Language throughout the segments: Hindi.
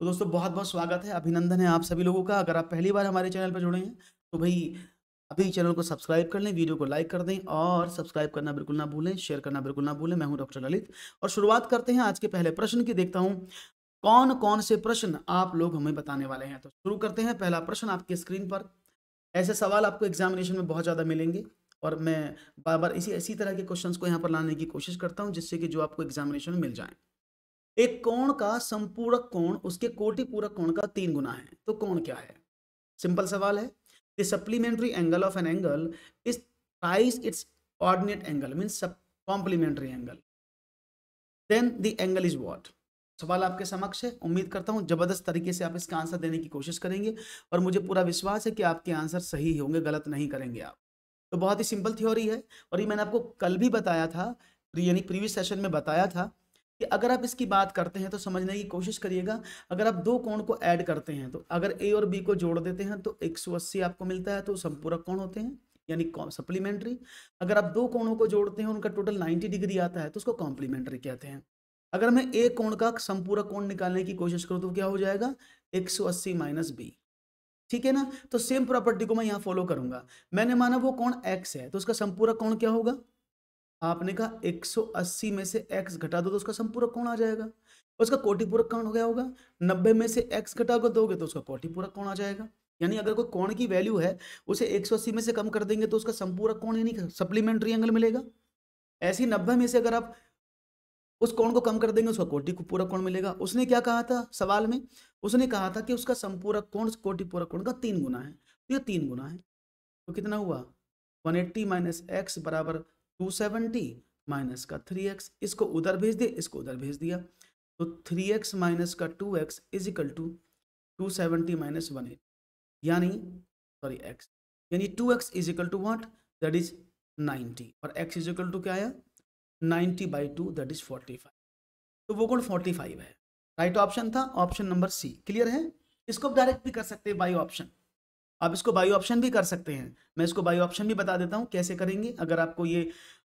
तो दोस्तों बहुत बहुत स्वागत है अभिनंदन है आप सभी लोगों का अगर आप पहली बार हमारे चैनल पर जुड़े हैं तो भाई अभी चैनल को सब्सक्राइब कर लें वीडियो को लाइक कर दें और सब्सक्राइब करना बिल्कुल ना भूलें शेयर करना बिल्कुल ना भूलें मैं हूं डॉक्टर ललित और शुरुआत करते हैं आज के पहले प्रश्न की देखता हूँ कौन कौन से प्रश्न आप लोग हमें बताने वाले हैं तो शुरू करते हैं पहला प्रश्न आपके स्क्रीन पर ऐसे सवाल आपको एग्जामिनेशन में बहुत ज़्यादा मिलेंगे और मैं बार बार इसी इसी तरह के क्वेश्चन को यहाँ पर लाने की कोशिश करता हूँ जिससे कि जो आपको एग्जामिनेशन में मिल जाएँ एक कोण का संपूरक कोण उसके कोटि पूरक कोण का तीन गुना है तो कोण क्या है सिंपल सवाल है the supplementary angle of an angle is thrice its ordinate angle sub complementary angle then the angle is what सवाल आपके समक्ष है उम्मीद करता हूँ जबरदस्त तरीके से आप इसका आंसर देने की कोशिश करेंगे और मुझे पूरा विश्वास है कि आपके आंसर सही होंगे गलत नहीं करेंगे आप तो बहुत ही सिंपल थ्योरी है और ये मैंने आपको कल भी बताया था यानी प्रीवियस सेशन में बताया था अगर आप इसकी बात करते हैं तो समझने की कोशिश करिएगा अगर आप दो कोण को ऐड करते हैं तो अगर ए और बी को जोड़ देते हैं तो 180 आपको मिलता है तो संपूरक कोण होते हैं यानी सप्लीमेंट्री अगर आप दो कोणों को जोड़ते हैं उनका टोटल 90 डिग्री आता है तो उसको कॉम्प्लीमेंट्री कहते हैं अगर मैं ए कोण का संपूरक कोण निकालने की कोशिश करूँ तो क्या हो जाएगा एक सौ अस्सी माइनस बी ठीक है ना तो सेम प्रॉपर्टी को मैं यहाँ फॉलो करूंगा मैंने माना वो कोण एक्स है तो उसका संपूरक कोण क्या होगा आपने कहा 180 में से x घटा दो तो उसका संपूरक कौन आ जाएगा उसका कोटिपूरक कौन हो गया होगा 90 में से x घटा कर दोगे तो उसका कोटिपूरक कौन आ जाएगा यानी अगर कोई कोण की वैल्यू है उसे 180 में से कम कर देंगे तो उसका संपूरक कौन यानी सप्लीमेंट्री एंगल मिलेगा ऐसे नब्बे में से अगर आप उस कोण को कम कर देंगे उसका कोटि पूरक कोण मिलेगा उसने क्या कहा था सवाल में उसने कहा था कि उसका संपूरक कोण कोटि पूरक कोण का तीन गुना है तो ये तीन गुना है तो कितना हुआ 180 एट्टी माइनस एक्स बराबर टू सेवेंटी माइनस का थ्री एक्स इसको उधर भेज दिया इसको उधर भेज दिया तो थ्री एक्स माइनस का two x is equal to two seventy minus one eight यानी सॉरी एक्स यानी two x is equal to what that is ninety और एक्स इज इक्वल टू क्या आया ninety by two that is forty five तो वो कौन फोर्टी फाइव है राइट right ऑप्शन था ऑप्शन नंबर सी क्लियर है इसको आप डायरेक्ट भी कर सकते हैं बाई ऑप्शन आप इसको बाई ऑप्शन भी कर सकते हैं मैं इसको बाई ऑप्शन भी बता देता हूँ कैसे करेंगे अगर आपको ये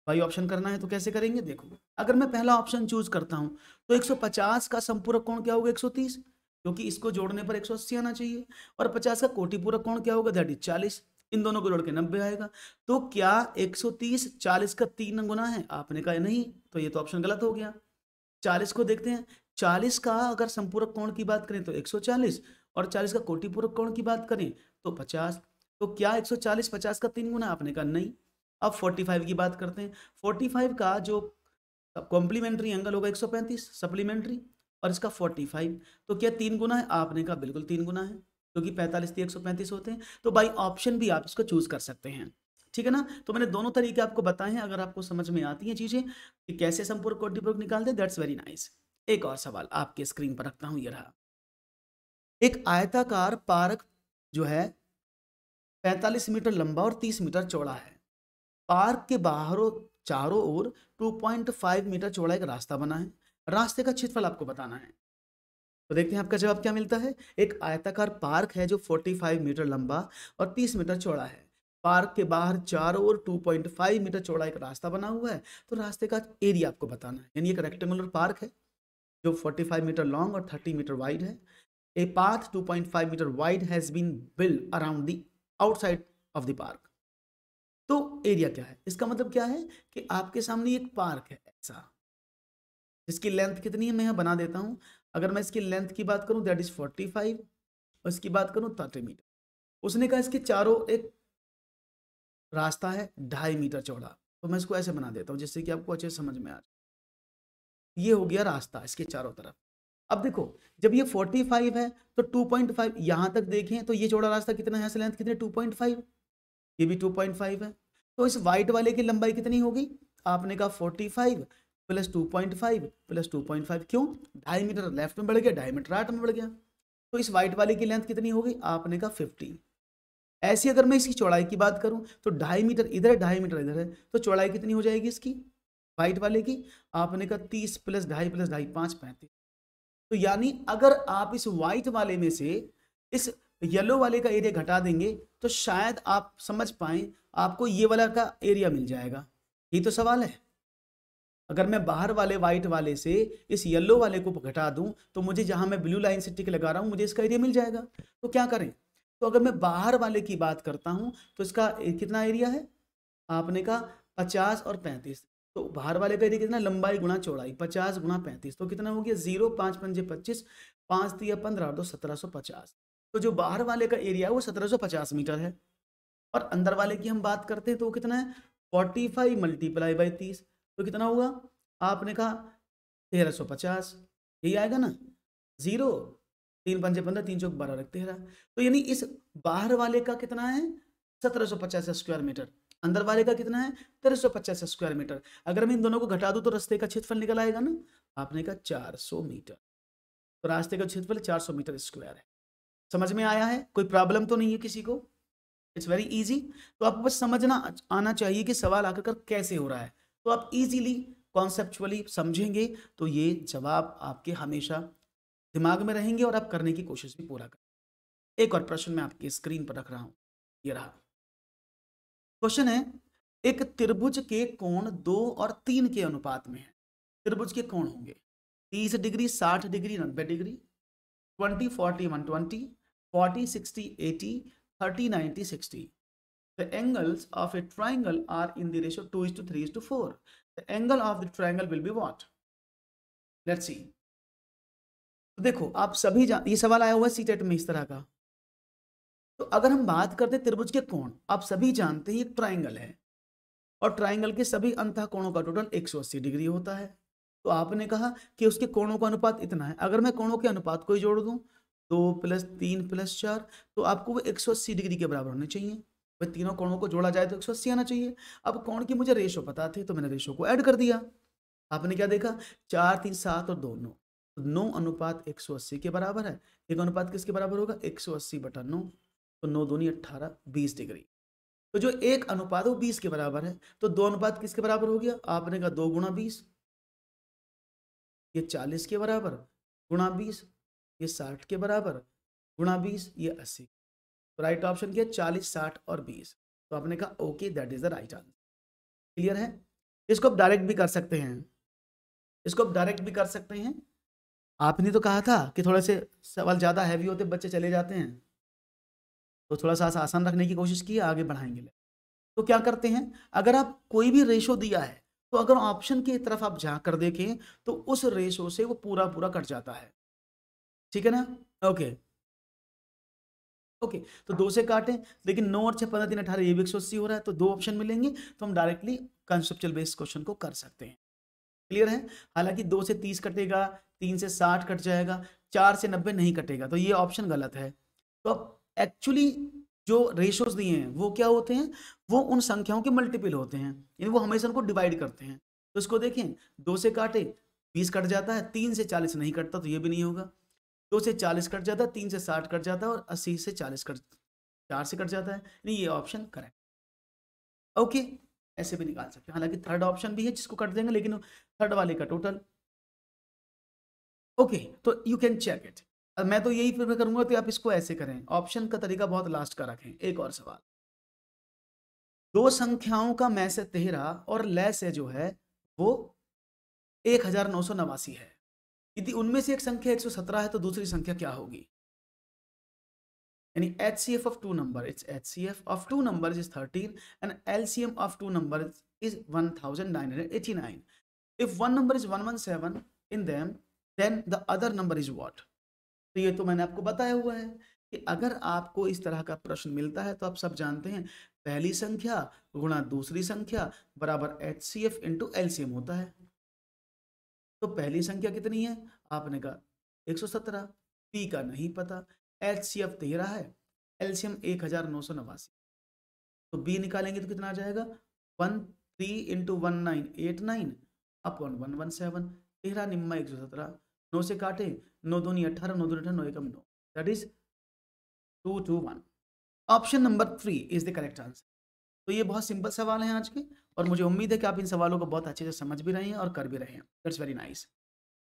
बाई ऑप्शन करना है तो कैसे करेंगे देखो अगर मैं पहला ऑप्शन चूज करता हूँ तो 150 का संपूरक कोण क्या होगा 130 क्योंकि इसको जोड़ने पर 180 आना चाहिए और 50 का कोटिपूरक कोण क्या होगा दैट इज चालीस इन दोनों को जोड़ के नब्बे आएगा तो क्या तीस चालीस का तीन गुना है आपने कहा नहीं तो ये तो ऑप्शन गलत हो गया चालीस को देखते हैं चालीस का अगर संपूरक कोण की बात करें तो चालीस और चालीस का कोटिपूरक कोण की बात करें तो पचास तो क्या एक सौ चालीस पचास का तीन गुना आपने कहा नहीं अब फोर्टी फाइव की बात करते हैं फोर्टी फाइव का जो कॉम्प्लीमेंट्री एंगल होगा एक सौ पैंतीस सप्लीमेंट्री और इसका फोर्टी फाइव तो क्या तीन गुना है आपने कहा बिल्कुल तीन गुना है क्योंकि पैंतालीस थी एक सौ पैंतीस होते हैं तो बाई ऑप्शन भी आप इसको चूज कर सकते हैं ठीक है ना तो मैंने दोनों तरीके आपको बताए हैं अगर आपको समझ में आती हैं चीज़ें कि कैसे संपूर्ण कोटिप्रोग निकालते हैं दैट्स वेरी नाइस एक और सवाल आपके स्क्रीन पर रखता हूँ ये रहा एक आयताकार पारक जो है 45 मीटर लंबा और 30 मीटर चौड़ा है पार्क के बाहरों चारों ओर 2.5 मीटर चौड़ा एक रास्ता बना है रास्ते का क्षेत्रफल आपको बताना है तो देखते हैं आपका जवाब क्या मिलता है एक आयताकार पार्क है जो 45 मीटर लंबा और 30 मीटर चौड़ा है पार्क के बाहर चारों ओर 2.5 मीटर चौड़ा एक रास्ता बना हुआ है तो रास्ते का एरिया आपको बताना है यानी एक रेक्टेंगुलर पार्क है जो 45 मीटर लॉन्ग और 30 मीटर वाइड है a path 2.5 meter wide has been built around the outside of the park तो एरिया क्या है इसका मतलब क्या है कि आपके सामने एक पार्क है ऐसा जिसकी लेंथ कितनी है मैं यहाँ बना देता हूँ अगर मैं इसकी लेंथ की बात करूँ दैट इज 45 और इसकी बात करूँ 30 मीटर उसने कहा इसके चारों एक रास्ता है ढाई मीटर चौड़ा तो मैं इसको ऐसे बना देता हूँ जिससे कि आपको अच्छे समझ में आ जाए ये हो गया रास्ता इसके चारों तरफ अब देखो जब ये 45 है तो 2.5 यहां तक देखें तो ये चौड़ा रास्ता कितना है लेंथ कितने 2.5 ये भी 2.5 है तो इस वाइट वाले की लंबाई कितनी होगी आपने कहा 45 प्लस फाइव प्लस फाइव क्यों ढाई मीटर लेफ्ट में बढ़ गया ढाई मीटर राइट में बढ़ गया तो इस वाइट वाले की लेंथ कितनी होगी आपने कहा फिफ्टी ऐसी अगर मैं इसकी चौड़ाई की बात करूं तो ढाई मीटर इधर है ढाई मीटर इधर है तो चौड़ाई कितनी हो जाएगी इसकी वाइट वाले की आपने कहा तीस प्लस ढाई प्लस ढाई पाँच पैंतीस तो यानी अगर आप इस वाइट वाले में से इस येलो वाले का एरिया घटा देंगे तो शायद आप समझ पाए आपको ये वाला का एरिया मिल जाएगा ये तो सवाल है अगर मैं बाहर वाले वाइट वाले से इस येलो वाले को घटा दूं तो मुझे जहां मैं ब्लू लाइन से टिक लगा रहा हूं मुझे इसका एरिया मिल जाएगा तो क्या करें तो अगर मैं बाहर वाले की बात करता हूं तो इसका कितना एरिया है आपने कहा पचास और पैंतीस तो बाहर वाले का यदि कितना लंबाई गुणा चौड़ाई पचास गुणा पैंतीस तो कितना हो गया जीरो पाँच पंजे पच्चीस पाँच दिया पंद्रह दो सत्रह सौ पचास तो जो बाहर वाले का एरिया है वो सत्रह सौ पचास मीटर है और अंदर वाले की हम बात करते हैं तो कितना है फोर्टी फाइव मल्टीप्लाई बाई तीस तो कितना होगा आपने कहा तेरह सौ पचास यही आएगा ना जीरो तीन पंजे पंद्रह तीन चौक बारह रख तेरह तो यानी इस बाहर वाले का कितना है सत्रह सौ पचास स्क्वायर मीटर अंदर वाले का कितना है तेरह सौ पचास स्क्वायर मीटर अगर मैं इन दोनों को घटा दूं तो रास्ते का क्षेत्रफल निकल आएगा ना आपने कहा चार सौ मीटर तो रास्ते का क्षेत्रफल चार सौ मीटर स्क्वायर है समझ में आया है कोई प्रॉब्लम तो नहीं है किसी को इट्स वेरी ईजी तो आपको बस समझना आना चाहिए कि सवाल आकर कैसे हो रहा है तो आप इजीली कॉन्सेप्चुअली समझेंगे तो ये जवाब आपके हमेशा दिमाग में रहेंगे और आप करने की कोशिश भी पूरा करें एक और प्रश्न मैं आपकी स्क्रीन पर रख रहा हूँ ये रहा क्वेश्चन है एक त्रिभुज के कोण दो और तीन के अनुपात में है त्रिभुज के कोण होंगे तीस डिग्री साठ डिग्री नब्बे degree twenty forty one twenty forty sixty eighty thirty ninety sixty The angles of a triangle are in the ratio 2 is to 3 is to 4. The angle of the triangle will be what? Let's see. देखो आप सभी जा... ये सवाल आया हुआ है सी टेट में इस तरह का तो अगर हम बात करते त्रिभुज के कोण आप सभी जानते हैं एक ट्राइंगल है और ट्राइंगल के सभी अंतः कोणों का टोटल एक डिग्री होता है तो आपने कहा कि उसके कोणों का अनुपात इतना है अगर मैं कोणों के अनुपात को ही जोड़ दूं दो प्लस तीन प्लस चार तो आपको वो अस्सी डिग्री के बराबर होने चाहिए भाई तीनों कोणों को जोड़ा जाए तो अस्सी आना चाहिए अब कोण की मुझे रेशो पता थी तो मैंने रेशो को ऐड कर दिया आपने क्या देखा चार तीन सात और दो नौ तो नौ अनुपात एक के बराबर है एक अनुपात किसके बराबर होगा एक सौ नौ तो नौ दूनी अट्ठारह बीस डिग्री तो जो एक अनुपात वो बीस के बराबर है तो दो अनुपात किसके बराबर हो गया आपने कहा दो गुणा बीस ये चालीस के बराबर गुणा बीस ये साठ के बराबर गुणा बीस ये अस्सी तो राइट ऑप्शन किया चालीस साठ और बीस तो आपने कहा okay that is the right answer clear है इसको आप डायरेक्ट भी कर सकते हैं इसको आप डायरेक्ट भी कर सकते हैं आपने तो कहा था कि थोड़े से सवाल ज़्यादा हैवी होते बच्चे चले जाते हैं तो थोड़ा सा आसान रखने की कोशिश की आगे बढ़ाएंगे तो क्या करते हैं अगर आप कोई भी रेशो दिया है तो अगर ऑप्शन की तरफ आप जाकर देखें तो उस रेशो से वो पूरा पूरा कट जाता है ठीक है ना ओके ओके तो दो से काटें लेकिन नौ और छह पंद्रह दिन अठारह ये भी एक सौ अस्सी हो रहा है तो दो ऑप्शन मिलेंगे तो हम डायरेक्टली कंसेप्चुअल बेस्ड क्वेश्चन को कर सकते हैं क्लियर है हालांकि दो से तीस कटेगा तीन से साठ कट जाएगा चार से नब्बे नहीं कटेगा तो ये ऑप्शन गलत है तो अब एक्चुअली जो रेशोज दिए हैं वो क्या होते हैं वो उन संख्याओं के मल्टीपल होते हैं यानी वो हमेशा उनको डिवाइड करते हैं तो इसको देखें दो से काटे बीस कट जाता है तीन से चालीस नहीं कटता तो ये भी नहीं होगा दो से चालीस कट जाता है तीन से साठ कट जाता है और अस्सी से चालीस कट चार से कट जाता है यानी ये ऑप्शन करेक्ट ओके ऐसे भी निकाल सकते हैं हालांकि थर्ड ऑप्शन भी है जिसको कट देंगे लेकिन थर्ड वाले का टोटल ओके तो यू कैन चेक इट मैं तो यही प्रेफर करूंगा कि तो आप इसको ऐसे करें ऑप्शन का तरीका बहुत लास्ट का रखें एक और सवाल दो संख्याओं का मैं से तेरह और लय से जो है वो एक हजार नौ सौ नवासी है यदि उनमें से एक संख्या एक सौ सत्रह है तो दूसरी संख्या क्या होगी यानी H C F of two number it's H C F of two number is thirteen and L C M of two number is one thousand nine hundred eighty nine if one number is one one seven in them then the other number is what तो ये तो मैंने आपको बताया हुआ है कि अगर आपको इस तरह का प्रश्न मिलता है तो आप सब जानते हैं पहली संख्या गुणा दूसरी संख्या बराबर H C F into LCM होता है तो पहली संख्या कितनी है आपने कहा एक सौ सत्रह पी का नहीं पता एच सी एफ तेरह है एलसीएम एक हजार नौ सौ नवासी तो बी निकालेंगे तो कितना आ जाएगा one three into one nine eight nine upon one one seven तेरह निम्मा एक सौ सत्रह नौ से काटे नौ दो अठारह नौ दो अठारह नौ एकम नौ that is two two one option number three is the correct answer तो ये बहुत सिंपल सवाल है आज के और मुझे उम्मीद है कि आप इन सवालों को बहुत अच्छे से समझ भी रहे हैं और कर भी रहे हैं दैट्स वेरी नाइस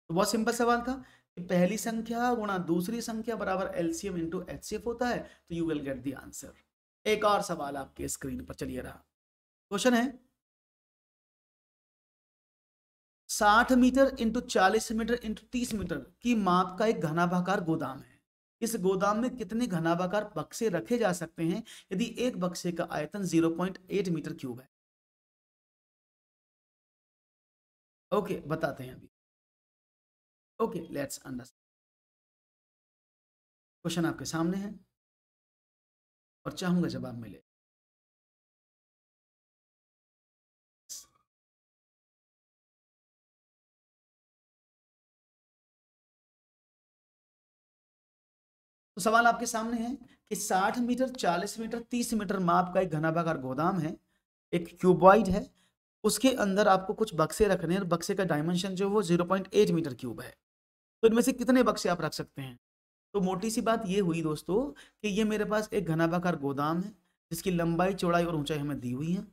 तो बहुत सिंपल सवाल था कि पहली संख्या गुणा दूसरी संख्या बराबर एलसीएम इंटू एच सी होता है तो you will get the answer एक और सवाल आपके स्क्रीन पर चलिए रहा क्वेश्चन है साठ मीटर इंटू चालीस मीटर इंटू तीस मीटर की माप का एक घनाभाकार गोदाम है इस गोदाम में कितने घनाभाकार बक्से रखे जा सकते हैं यदि एक बक्से का आयतन 0.8 मीटर क्यूब है ओके okay, बताते हैं अभी ओके लेट्स अंडरस्टैंड क्वेश्चन आपके सामने है और चाहूंगा जवाब मिले तो सवाल आपके सामने है कि 60 मीटर 40 मीटर 30 मीटर माप का एक घनाभागार गोदाम है एक क्यूबॉइड है उसके अंदर आपको कुछ बक्से रखने हैं बक्से का डायमेंशन जो वो 0.8 मीटर क्यूब है तो इनमें से कितने बक्से आप रख सकते हैं तो मोटी सी बात ये हुई दोस्तों कि ये मेरे पास एक घनाभाकार गोदाम है जिसकी लंबाई चौड़ाई और ऊंचाई हमें दी हुई है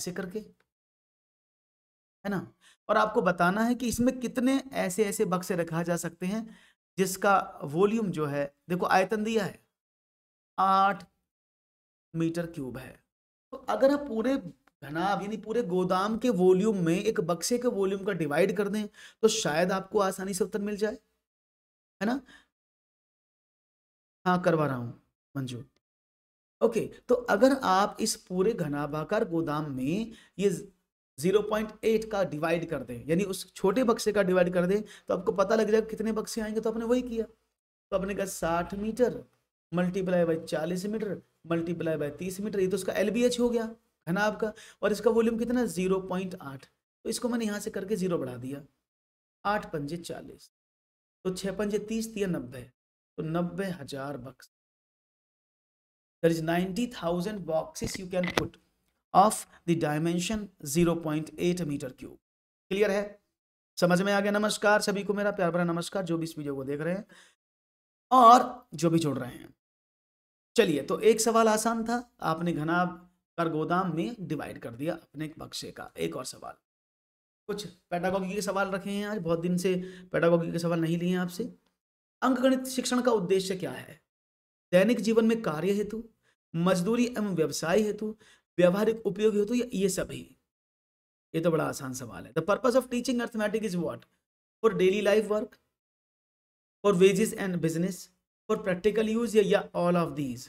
ऐसे करके है ना और आपको बताना है कि इसमें कितने ऐसे ऐसे बक्से रखा जा सकते हैं जिसका वॉल्यूम जो है देखो आयतन दिया है आठ मीटर क्यूब है तो अगर आप पूरे घनाब यानी पूरे गोदाम के वॉल्यूम में एक बक्से के वॉल्यूम का डिवाइड कर दें तो शायद आपको आसानी से उत्तर मिल जाए है ना हाँ करवा रहा हूँ मंजू ओके तो अगर आप इस पूरे घनाभाकार गोदाम में ये 0.8 का डिवाइड कर दें यानी उस छोटे बक्से का डिवाइड कर दें तो आपको पता लग जाएगा कितने बक्से आएंगे तो आपने वही किया तो आपने कहा साठ मीटर मल्टीप्लाई बाई चालीस मीटर मल्टीप्लाई बाई तीस मीटर ये तो उसका एल हो गया है ना आपका और इसका वॉल्यूम कितना जीरो पॉइंट आठ तो इसको मैंने यहाँ से करके जीरो बढ़ा दिया आठ पंजे चालीस तो छः पंजे तीस तीन नब्बे तो नब्बे हजार boxes is is thousand boxes you can put of the dimension 0.8 metre cube clear है समझ में आ गया नमस्कार सभी को मेरा प्यार भरा नमस्कार जो भी इस वीडियो को देख रहे हैं और जो भी जुड़ रहे हैं चलिए तो एक सवाल आसान था आपने घना कर गोदाम में डिवाइड कर दिया अपने बक्से का एक और सवाल कुछ पैटागोगी के सवाल रखे हैं आज बहुत दिन से पैटागोगी के सवाल नहीं लिए हैं आपसे अंकगणित शिक्षण का उद्देश्य क्या है दैनिक जीवन में कार्य हेतु मजदूरी एवं व्यवसाय हेतु व्यवहारिक उपयोगी हो तो ये सभी ये तो बड़ा आसान सवाल है the purpose of teaching arithmetic is what for daily life work for wages and business for practical use या ऑल ऑफ दीज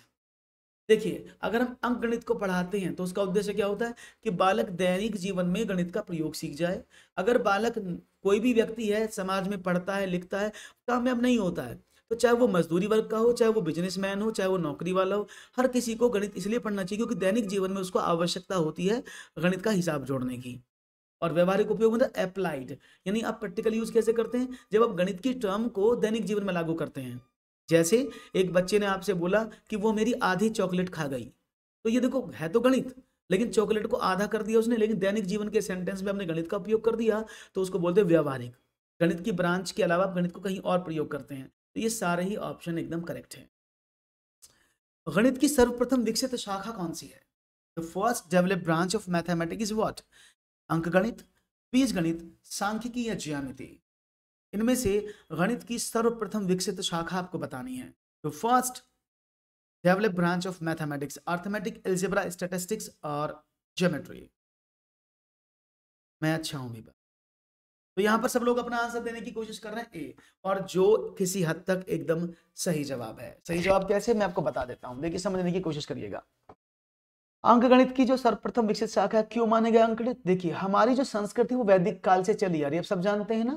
देखिए अगर हम अंक गणित को पढ़ाते हैं तो उसका उद्देश्य क्या होता है कि बालक दैनिक जीवन में गणित का प्रयोग सीख जाए अगर बालक कोई भी व्यक्ति है समाज में पढ़ता है लिखता है काम में अब नहीं होता है तो चाहे वो मजदूरी वर्ग का हो चाहे वो बिजनेसमैन हो चाहे वो नौकरी वाला हो हर किसी को गणित इसलिए पढ़ना चाहिए क्योंकि दैनिक जीवन में उसको आवश्यकता होती है गणित का हिसाब जोड़ने की और व्यवहारिक उपयोग मतलब अप्लाइड यानी आप प्रैक्टिकल यूज कैसे करते हैं जब आप गणित की टर्म को दैनिक जीवन में लागू करते हैं जैसे एक बच्चे ने आपसे बोला कि वो मेरी आधी चॉकलेट खा गई तो ये देखो है तो गणित लेकिन चॉकलेट को आधा कर दिया उसने लेकिन दैनिक जीवन के सेंटेंस में हमने गणित का उपयोग कर दिया तो उसको बोलते हैं व्यवहारिक गणित की ब्रांच के अलावा आप गणित को कहीं और प्रयोग करते हैं तो ये सारे ही ऑप्शन एकदम करेक्ट हैं गणित की सर्वप्रथम विकसित शाखा कौन सी है the first develop branch of mathematics is what अंक गणित बीज गणित सांख्यिकी या ज्यामिति इनमें से गणित की सर्वप्रथम विकसित शाखा आपको बतानी है the first develop branch of mathematics arithmetic algebra statistics और ज्योमेट्री मैं अच्छा हूं भी तो यहां पर सब लोग अपना आंसर देने की कोशिश कर रहे हैं ए और जो किसी हद तक एकदम सही जवाब है सही जवाब कैसे मैं आपको बता देता हूँ देखिए समझने की कोशिश करिएगा अंक गणित की जो सर्वप्रथम विकसित शाखा है क्यों माने गए अंक गणित देखिए हमारी जो संस्कृति वो वैदिक काल से चली आ रही है सब जानते हैं ना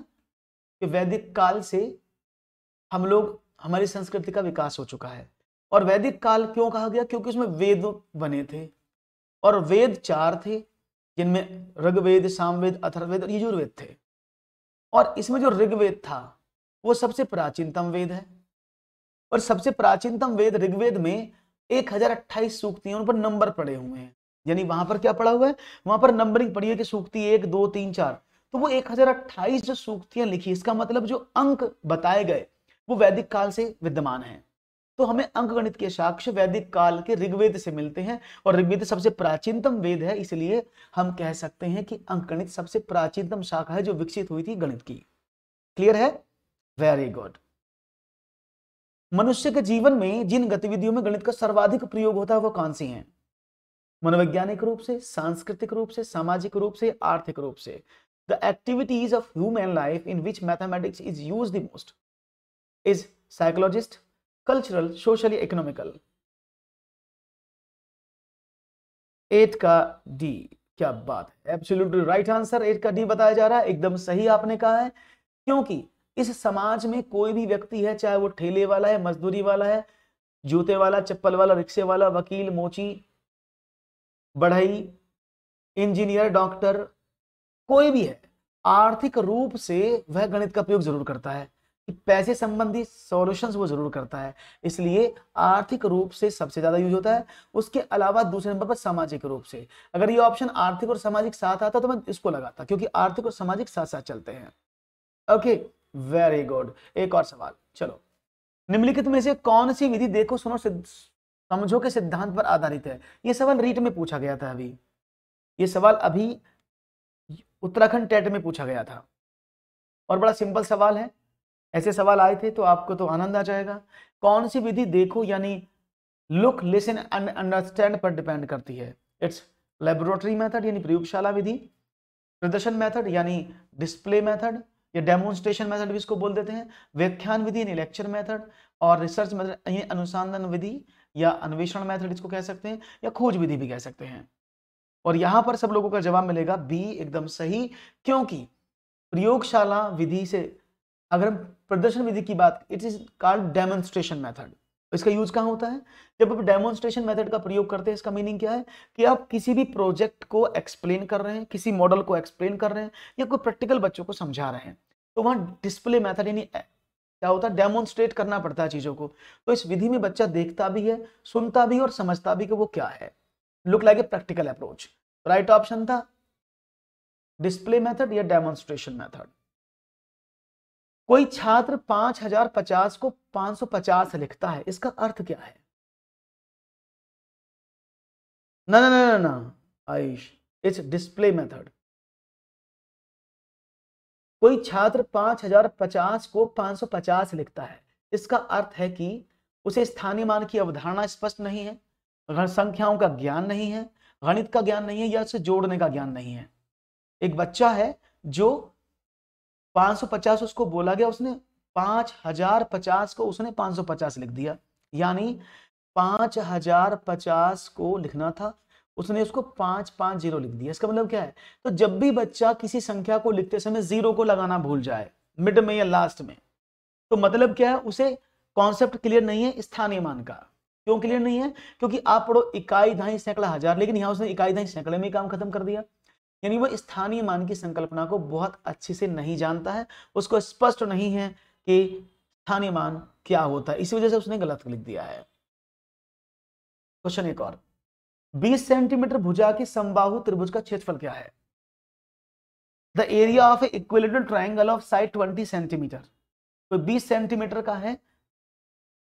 कि वैदिक काल से हम लोग हमारी संस्कृति का विकास हो चुका है और वैदिक काल क्यों कहा गया क्योंकि उसमें वेद बने थे और वेद चार थे जिनमें ऋग्वेद सामवेद अथर्वेद और यजुर्वेद थे और इसमें जो ऋग्वेद था वो सबसे प्राचीनतम वेद है और सबसे प्राचीनतम वेद ऋग्वेद में एक हजार अट्ठाईस सूक्तियां उन पर नंबर पड़े हुए हैं यानी वहां पर क्या पड़ा हुआ है वहां पर नंबरिंग पड़ी है कि सूक्ति एक दो तीन चार तो वो एक हजार अट्ठाईस जो सूक्तियां लिखी इसका मतलब जो अंक बताए गए वो वैदिक काल से विद्यमान है तो हमें अंक गणित के साक्ष्य वैदिक काल के ऋग्वेद से मिलते हैं और ऋग्वेद सबसे प्राचीनतम वेद है इसलिए हम कह सकते हैं कि अंक गणित सबसे प्राचीनतम शाखा है जो विकसित हुई थी गणित की क्लियर है वेरी गुड मनुष्य के जीवन में जिन गतिविधियों में गणित का सर्वाधिक प्रयोग होता है वो कौन सी हैं मनोवैज्ञानिक रूप से सांस्कृतिक रूप से सामाजिक रूप से आर्थिक रूप से the activities of human life in which mathematics is use the most is psychologist cultural socially economical eight का डी क्या बात है एब्सोल्युटली राइट आंसर एट का डी बताया जा रहा है एकदम सही आपने कहा है क्योंकि इस समाज में कोई भी व्यक्ति है चाहे वो ठेले वाला है मजदूरी वाला है जूते वाला चप्पल वाला रिक्शे वाला वकील मोची बढ़ई इंजीनियर डॉक्टर कोई भी है आर्थिक रूप से वह गणित का प्रयोग जरूर करता है कि पैसे संबंधी सॉल्यूशंस वो जरूर करता है इसलिए आर्थिक रूप से सबसे ज्यादा यूज होता है उसके अलावा दूसरे नंबर पर सामाजिक रूप से अगर ये ऑप्शन आर्थिक और सामाजिक साथ आता तो मैं इसको लगाता क्योंकि आर्थिक और सामाजिक साथ साथ चलते हैं ओके वेरी गुड एक और सवाल चलो निम्नलिखित में से कौन सी विधि देखो सुनो समझो के सिद्धांत पर आधारित है यह सवाल रीट में पूछा गया था अभी ये सवाल अभी उत्तराखंड टेट में पूछा गया था और बड़ा सिंपल सवाल है ऐसे सवाल आए थे तो आपको तो आनंद आ जाएगा कौन सी विधि देखो यानी लुक लिसन एंड अंडरस्टैंड पर डिपेंड करती है इट्स लेबोरेटरी मेथड यानी प्रयोगशाला विधि प्रदर्शन मेथड यानी डिस्प्ले मेथड या डेमोन्स्ट्रेशन मेथड भी इसको बोल देते हैं व्याख्यान विधि यानी लेक्चर मेथड और रिसर्च मेथड यानी अनुसंधान विधि या अन्वेषण मेथड इसको कह सकते हैं या खोज विधि भी कह सकते हैं और यहाँ पर सब लोगों का जवाब मिलेगा बी एकदम सही क्योंकि प्रयोगशाला विधि से अगर हम प्रदर्शन विधि की बात it is called demonstration method इसका यूज कहाँ होता है जब आप डेमोन्स्ट्रेशन मेथड का प्रयोग करते हैं इसका मीनिंग क्या है कि आप किसी भी प्रोजेक्ट को एक्सप्लेन कर रहे हैं किसी मॉडल को एक्सप्लेन कर रहे हैं या कोई प्रैक्टिकल बच्चों को समझा रहे हैं तो वहाँ डिस्प्ले मेथड यानी क्या होता है डेमोन्स्ट्रेट करना पड़ता है चीज़ों को तो इस विधि में बच्चा देखता भी है सुनता भी और समझता भी कि वो क्या है look like a practical approach right option था डिस्प्ले मैथड या डेमोन्स्ट्रेशन मैथड कोई छात्र पांच हजार पचास को पांच सौ पचास लिखता है इसका अर्थ क्या है ना ना ना ना ना आयुष इट्स डिस्प्ले मेथड कोई छात्र पांच हजार पचास को पांच सौ पचास लिखता है इसका अर्थ है कि उसे स्थानीय मान की अवधारणा स्पष्ट नहीं है संख्याओं का ज्ञान नहीं है गणित का ज्ञान नहीं है या उसे जोड़ने का ज्ञान नहीं है एक बच्चा है जो 550 उसको बोला गया उसने पांच हजार पचास को उसने 550 लिख दिया यानी पांच हजार पचास को लिखना था उसने उसको पांच पांच जीरो लिख दिया इसका मतलब क्या है तो जब भी बच्चा किसी संख्या को लिखते समय जीरो को लगाना भूल जाए मिड में या लास्ट में तो मतलब क्या है उसे कॉन्सेप्ट क्लियर नहीं है स्थानीय मान का क्यों क्लियर नहीं है क्योंकि आप पढ़ो इकाई धाई सैकड़ा हजार लेकिन यहां उसने इकाई धाई सैकड़े में काम खत्म कर दिया यानी वो स्थानीय मान की संकल्पना को बहुत अच्छे से नहीं जानता है उसको स्पष्ट नहीं है कि स्थानीय मान क्या होता है इसी वजह से उसने गलत लिख दिया है क्वेश्चन एक और 20 सेंटीमीटर भुजा की संबाहु त्रिभुज का क्षेत्रफल क्या है the area of equilateral triangle of side twenty centimetre तो 20 सेंटीमीटर का है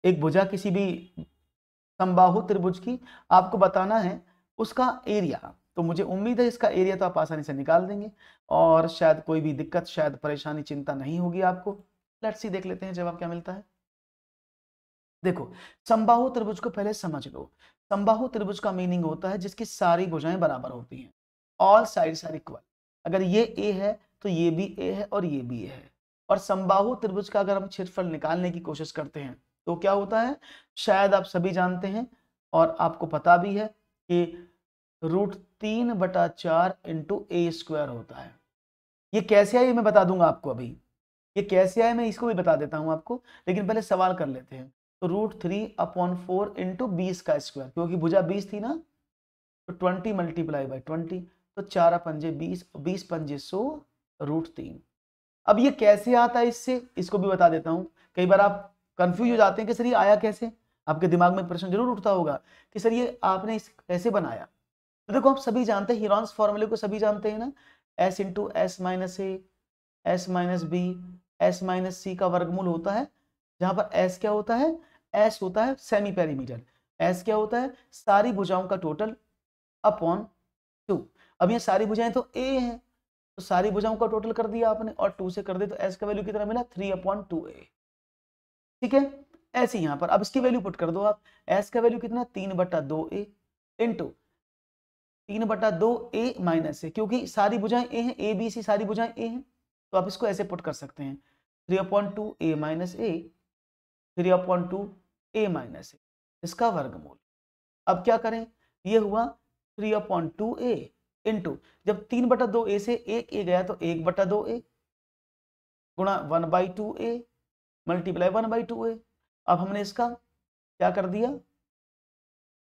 एक भुजा किसी भी संबाहु त्रिभुज की आपको बताना है उसका एरिया तो मुझे उम्मीद है इसका एरिया तो आप आसानी से निकाल देंगे और शायद कोई भी दिक्कत शायद परेशानी चिंता नहीं होगी आपको लेट्स सी देख लेते हैं जवाब क्या मिलता है देखो संबाहु त्रिभुज को पहले समझ लो संबाहु त्रिभुज का मीनिंग होता है जिसकी सारी भुजाएं बराबर होती हैं ऑल साइड आर इक्वल अगर ये ए है तो ये भी ए है और ये भी ए है और संबाहु त्रिभुज का अगर हम क्षेत्रफल निकालने की कोशिश करते हैं तो क्या होता है शायद आप सभी जानते हैं और आपको पता भी है कि रूट तीन बटा चार इंटू ए स्क्वायर होता है ये कैसे आई मैं बता दूंगा आपको अभी ये कैसे आए मैं इसको भी बता देता हूँ आपको लेकिन पहले सवाल कर लेते हैं तो root three upon four into बीस का स्क्वायर क्योंकि भुजा बीस थी ना तो ट्वेंटी मल्टीप्लाई बाई ट्वेंटी तो चार पंजे बीस बीस पंजे सो रूट तीन अब ये कैसे आता है इससे इसको भी बता देता हूँ कई बार आप कंफ्यूज हो जाते हैं कि सर ये आया कैसे आपके दिमाग में प्रश्न जरूर उठता होगा कि सर ये आपने इस कैसे बनाया तो देखो आप सभी जानते हैं हिरॉन्स फॉर्मूले को सभी जानते हैं ना s into s minus a s minus b s minus c का वर्गमूल होता है जहां पर s क्या होता है s होता है सेमी पेरीमीटर s क्या होता है सारी भुजाओं का टोटल अपॉन टू अब ये सारी भुजाएं तो a हैं तो सारी भुजाओं का टोटल कर दिया आपने और टू से कर दे तो एस का वैल्यू कितना मिला थ्री अपॉन टू ए ठीक है ऐसे यहां पर अब इसकी वैल्यू पुट कर दो आप एस का वैल्यू कितना तीन बट्टा दो ए इंटू तीन बटा दो ए माइनस है क्योंकि सारी भुजाएं ए हैं ए बी सी सारी भुजाएं ए हैं तो आप इसको ऐसे पुट कर सकते हैं three upon two a minus a three upon two a minus a इसका वर्गमूल अब क्या करें ये हुआ three upon two a into जब तीन बटा दो ए से एक ए गया तो एक बटा दो ए गुणा one by two a multiply one by two a अब हमने इसका क्या कर दिया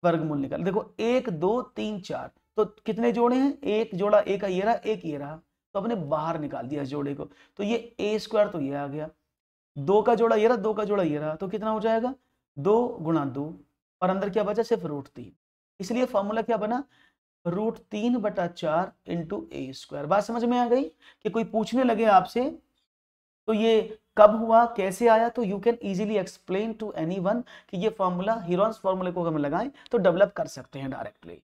वर्गमूल निकाल देखो एक दो तीन चार तो कितने जोड़े हैं एक जोड़ा एक का ये रहा एक ये रहा तो अपने बाहर निकाल दिया इस जोड़े को तो ये ए स्क्वायर तो ये आ गया दो का जोड़ा ये रहा दो का जोड़ा ये रहा तो कितना हो जाएगा दो गुणा दो और अंदर क्या बचा सिर्फ रूट तीन इसलिए फॉर्मूला क्या बना रूट तीन बटा चार इंटू ए स्क्वायर बात समझ में आ गई कि कोई पूछने लगे आपसे तो ये कब हुआ कैसे आया तो you can easily explain to anyone की ये फॉर्मूला हीरोन्स फॉर्मूले को हम लगाए तो डेवलप कर सकते हैं डायरेक्टली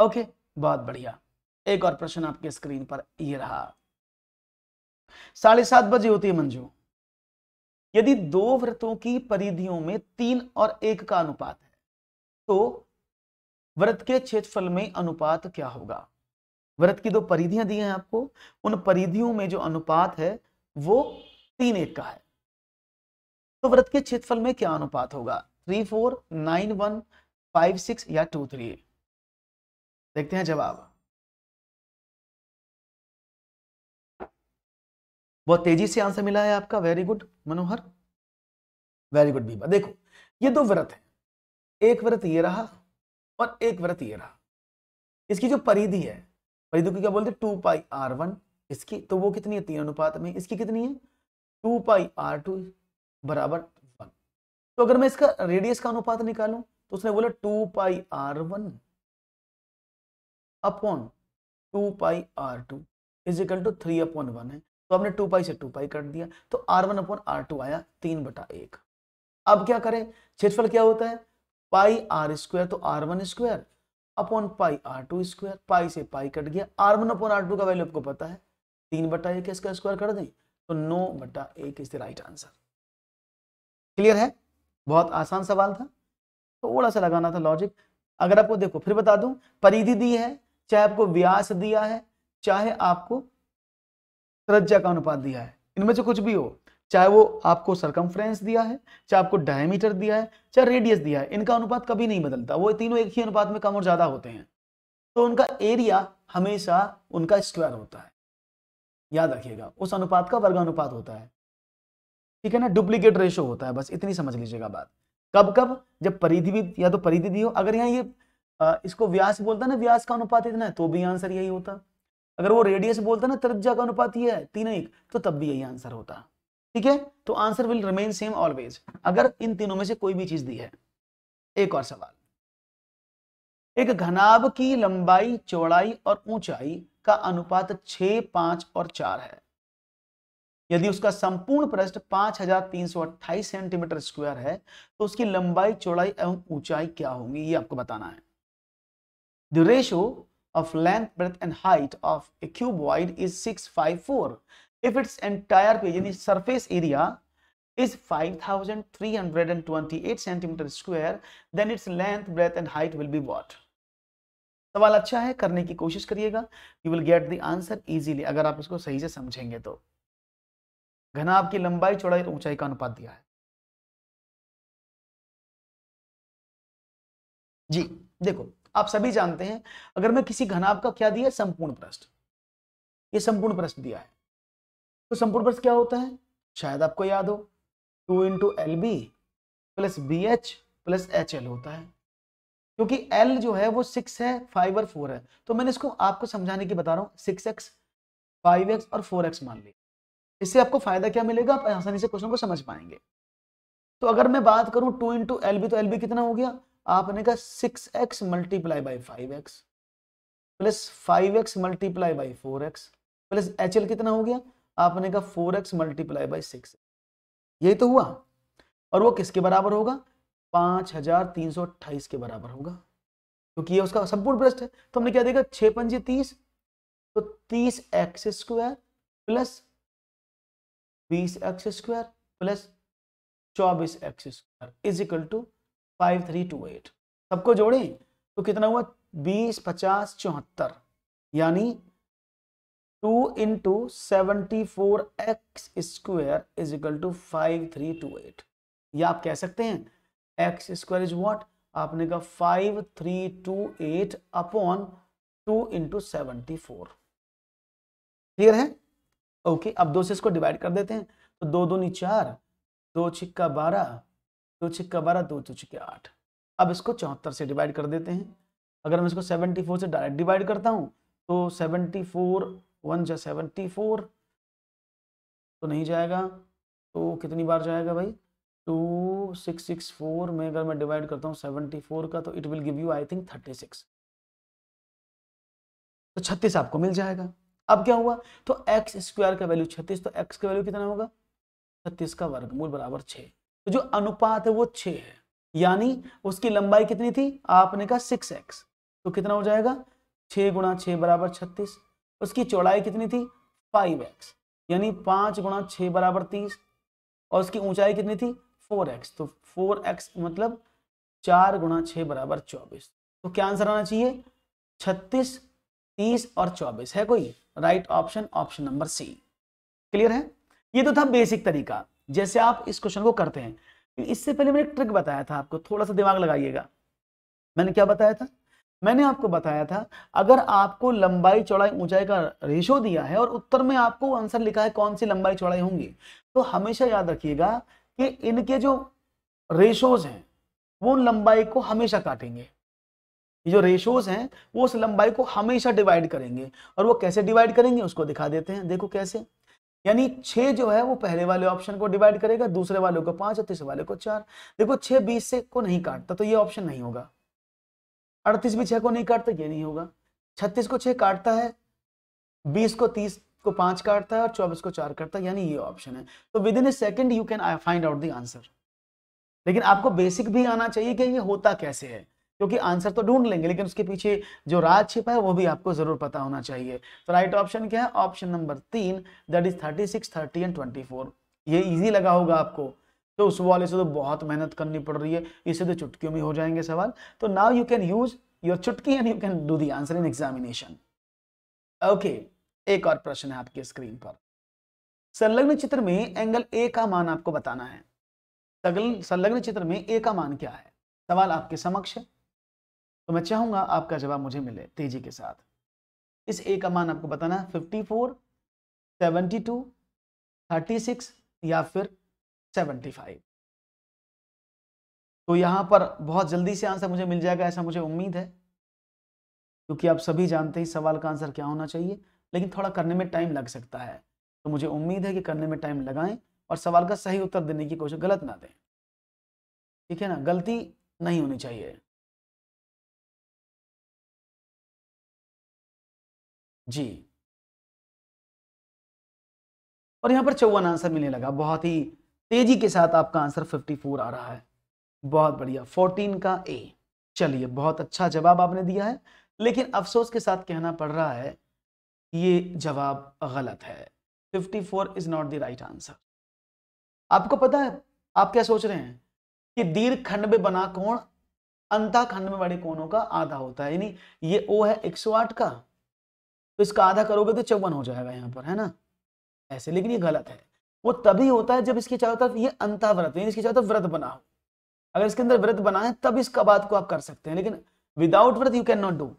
ओके okay. बहुत बढ़िया एक और प्रश्न आपके स्क्रीन पर ये रहा साढ़े सात बजे होती है मंजू यदि दो व्रतों की परिधियों में तीन और एक का अनुपात है तो व्रत के क्षेत्रफल में अनुपात क्या होगा व्रत की दो परिधियां दी हैं आपको उन परिधियों में जो अनुपात है वो तीन एक का है तो व्रत के क्षेत्रफल में क्या अनुपात होगा three four nine one five six या टू थ्री देखते हैं जवाब बहुत तेजी से आंसर मिला है आपका very good Manohar very good बीबा देखो ये दो व्रत है एक व्रत ये रहा और एक व्रत ये रहा इसकी जो परिधि है परिधि को क्या बोलते टू पाई आर वन इसकी तो वो कितनी है तीन अनुपात में इसकी कितनी है टू पाई आर टू बराबर वन तो अगर मैं इसका रेडियस का अनुपात निकालू तो उसने बोला two pi r one upon two pi r two is equal to three upon one है तो आपने टू पाई से टू पाई कर दिया तो r one upon r two आया तीन बटा एक अब क्या करें क्षेत्रफल क्या होता है पाई आर स्क्वायर तो r one square upon pi r two square pi से पाई कट गया r one upon r two का वैल्यू आपको पता है तीन बटा एक इसका स्क्वायर कर दें तो नौ बटा एक is the right answer clear है बहुत आसान सवाल था थोड़ा तो सा लगाना था लॉजिक अगर आपको देखो फिर बता दूं परिधि दी है चाहे आपको व्यास दिया है चाहे आपको त्रज्जा का अनुपात दिया है इनमें से कुछ भी हो चाहे वो आपको सरकमफ्रेंस दिया है चाहे आपको डायमीटर दिया है चाहे रेडियस दिया है इनका अनुपात कभी नहीं बदलता वो तीनों एक ही अनुपात में कम और ज्यादा होते हैं तो उनका एरिया हमेशा उनका स्क्वायर होता है याद रखिएगा उस अनुपात का वर्गानुपात होता है ठीक है ना डुप्लीकेट रेशो होता है बस इतनी समझ लीजिएगा बात कब कब जब परिधि भी या तो परिधि हो अगर यहाँ ये इसको व्यास बोलता ना व्यास का अनुपात इतना है तो भी आंसर यही होता अगर वो रेडियस बोलता ना त्रिज्या का अनुपात ये है तीन एक तो तब भी यही आंसर होता ठीक है तो answer will remain same always अगर इन तीनों में से कोई भी चीज दी है एक और सवाल एक घनाभ की लंबाई चौड़ाई और ऊंचाई का अनुपात छह पांच और चार है यदि उसका संपूर्ण पृष्ठ पांच हजार तीन सौ अट्ठाईस सेंटीमीटर स्क्वायर है तो उसकी लंबाई चौड़ाई एवं ऊंचाई क्या होगी ये आपको बताना है The ratio of length, breadth and height of a cuboid is 654. If its entire page, surface area is 5328 cm square, then its length, breadth and height will be what? सवाल अच्छा है करने की कोशिश करिएगा you will get the answer easily अगर आप इसको सही से समझेंगे तो घना आपकी लंबाई चौड़ाई और ऊंचाई का अनुपात दिया है जी देखो आप सभी जानते हैं अगर मैं किसी घनाभ का क्या दिया संपूर्ण प्रश्न ये संपूर्ण प्रश्न दिया है तो संपूर्ण प्रश्न क्या होता है शायद आपको याद हो two into l b plus b h plus h l होता है क्योंकि एल जो है वो सिक्स है फाइव और फोर है तो मैंने इसको आपको समझाने की बता रहा हूँ सिक्स एक्स फाइव एक्स और फोर एक्स मान ली इससे आपको फायदा क्या मिलेगा आप आसानी से क्वेश्चन को समझ पाएंगे तो अगर मैं बात करूं टू इंटू एल बी तो एल बी कितना हो गया आपने कहा six x multiply by five x plus five x multiply by four x plus h l कितना हो गया आपने कहा four x multiply by six यही तो हुआ और वो किसके बराबर होगा पांच हजार तीन सौ अट्ठाईस के बराबर होगा क्योंकि तो ये उसका संपूर्ण प्रश्न है तो हमने क्या देखा छह पंजे तीस तो तीस एक्स स्क्वायर प्लस बीस एक्स स्क्वायर प्लस चौबीस x square is equal to five three two eight सबको जोड़ें तो कितना हुआ बीस पचास चौहत्तर यानी two into seventy four x square is equal to five three two eight या आप कह सकते हैं एक्स स्क्वायर इज वॉट आपने कहा five three two eight upon two into seventy four clear है ओके okay, अब दो से इसको डिवाइड कर देते हैं तो दो दूनी चार दो छिक्का बारह दो छिक्का बारह दो दो तो छिक्के आठ अब इसको चौहत्तर से डिवाइड कर देते हैं अगर मैं इसको सेवेंटी फोर से डायरेक्ट डिवाइड करता हूँ तो सेवेंटी फोर वन जा सेवेंटी फोर तो नहीं जाएगा तो कितनी बार जाएगा भाई टू सिक्स सिक्स फोर में अगर मैं डिवाइड करता हूँ सेवेंटी फोर का तो it will give you I think thirty six तो छत्तीस आपको मिल जाएगा अब क्या हुआ तो एक्स स्क्वायर का वैल्यू छत्तीस तो एक्स का वैल्यू कितना होगा छत्तीस का वर्गमूल बराबर छः तो जो अनुपात है वो छ है यानी उसकी लंबाई कितनी थी आपने कहा सिक्स एक्स तो कितना हो जाएगा छ गुणा छ बराबर छत्तीस उसकी चौड़ाई कितनी थी फाइव एक्स यानी पांच गुणा छ बराबर तीस और उसकी ऊंचाई कितनी थी फोर एक्स तो फोर एक्स मतलब चार गुणा छ बराबर चौबीस तो क्या आंसर आना चाहिए छत्तीस तीस और चौबीस है कोई right option option number C clear है ये तो था बेसिक तरीका जैसे आप इस क्वेश्चन को करते हैं इससे पहले मैंने ट्रिक बताया था आपको थोड़ा सा दिमाग लगाइएगा मैंने क्या बताया था मैंने आपको बताया था अगर आपको लंबाई चौड़ाई ऊंचाई का रेशो दिया है और उत्तर में आपको आंसर लिखा है कौन सी लंबाई चौड़ाई होंगी तो हमेशा याद रखिएगा कि इनके जो रेशोज हैं वो लंबाई को हमेशा काटेंगे ये जो रेशोज हैं वो उस लंबाई को हमेशा डिवाइड करेंगे और वो कैसे डिवाइड करेंगे उसको दिखा देते हैं देखो कैसे यानी छह जो है वो पहले वाले ऑप्शन को डिवाइड करेगा दूसरे वाले को पांच और तीसरे वाले को चार देखो छह बीस से को नहीं काटता तो ये ऑप्शन नहीं होगा अड़तीस भी छह को नहीं काटता ये नहीं होगा छत्तीस को छह काटता है बीस को तीस को पांच काटता है और चौबीस को चार काटता है यानी ये ऑप्शन है तो within a second you can find out the answer लेकिन आपको बेसिक भी आना चाहिए कि ये होता कैसे है क्योंकि आंसर तो ढूंढ लेंगे लेकिन उसके पीछे जो राज छिपा है वो भी आपको जरूर पता होना चाहिए तो राइट ऑप्शन क्या है ऑप्शन नंबर तीन that is thirty six thirty and twenty four ये ईजी लगा होगा आपको तो उस वाले से तो बहुत मेहनत करनी पड़ रही है इसे तो चुटकियों में हो जाएंगे सवाल तो now you can use your चुटकी and you can do the answer in examination okay एक और प्रश्न है आपके स्क्रीन पर संलग्न चित्र में एंगल ए का मान आपको बताना है संलग्न चित्र में ए का मान क्या है सवाल आपके समक्ष है तो मैं चाहूंगा आपका जवाब मुझे मिले तेजी के साथ इस ए का मान आपको बताना है fifty four seventy two thirty six या फिर सेवेंटी फाइव तो यहां पर बहुत जल्दी से आंसर मुझे मिल जाएगा ऐसा मुझे उम्मीद है क्योंकि आप सभी जानते हैं सवाल का आंसर क्या होना चाहिए लेकिन थोड़ा करने में टाइम लग सकता है तो मुझे उम्मीद है कि करने में टाइम लगाएं और सवाल का सही उत्तर देने की कोशिश गलत ना दें ठीक है ना गलती नहीं होनी चाहिए जी और यहां पर चौवन आंसर मिलने लगा बहुत ही तेजी के साथ आपका आंसर 54 आ रहा है बहुत बढ़िया 14 का ए चलिए बहुत अच्छा जवाब आपने दिया है लेकिन अफसोस के साथ कहना पड़ रहा है ये जवाब गलत है 54 is not the right answer आपको पता है आप क्या सोच रहे हैं कि दीर्घ खंड में बना कोण अंता खंड में बड़े कोणों का आधा होता है यानी ये ओ है 108 का तो इसका आधा करोगे तो चौवन हो जाएगा यहाँ पर है ना ऐसे लेकिन ये गलत है वो तभी होता है जब इसके चारों तरफ ये अंताव्रत यानी इसके चारों तरफ व्रत बना हो अगर इसके अंदर व्रत बना है तब इसका बात को आप कर सकते हैं लेकिन विदाउट व्रत यू कैन नॉट डू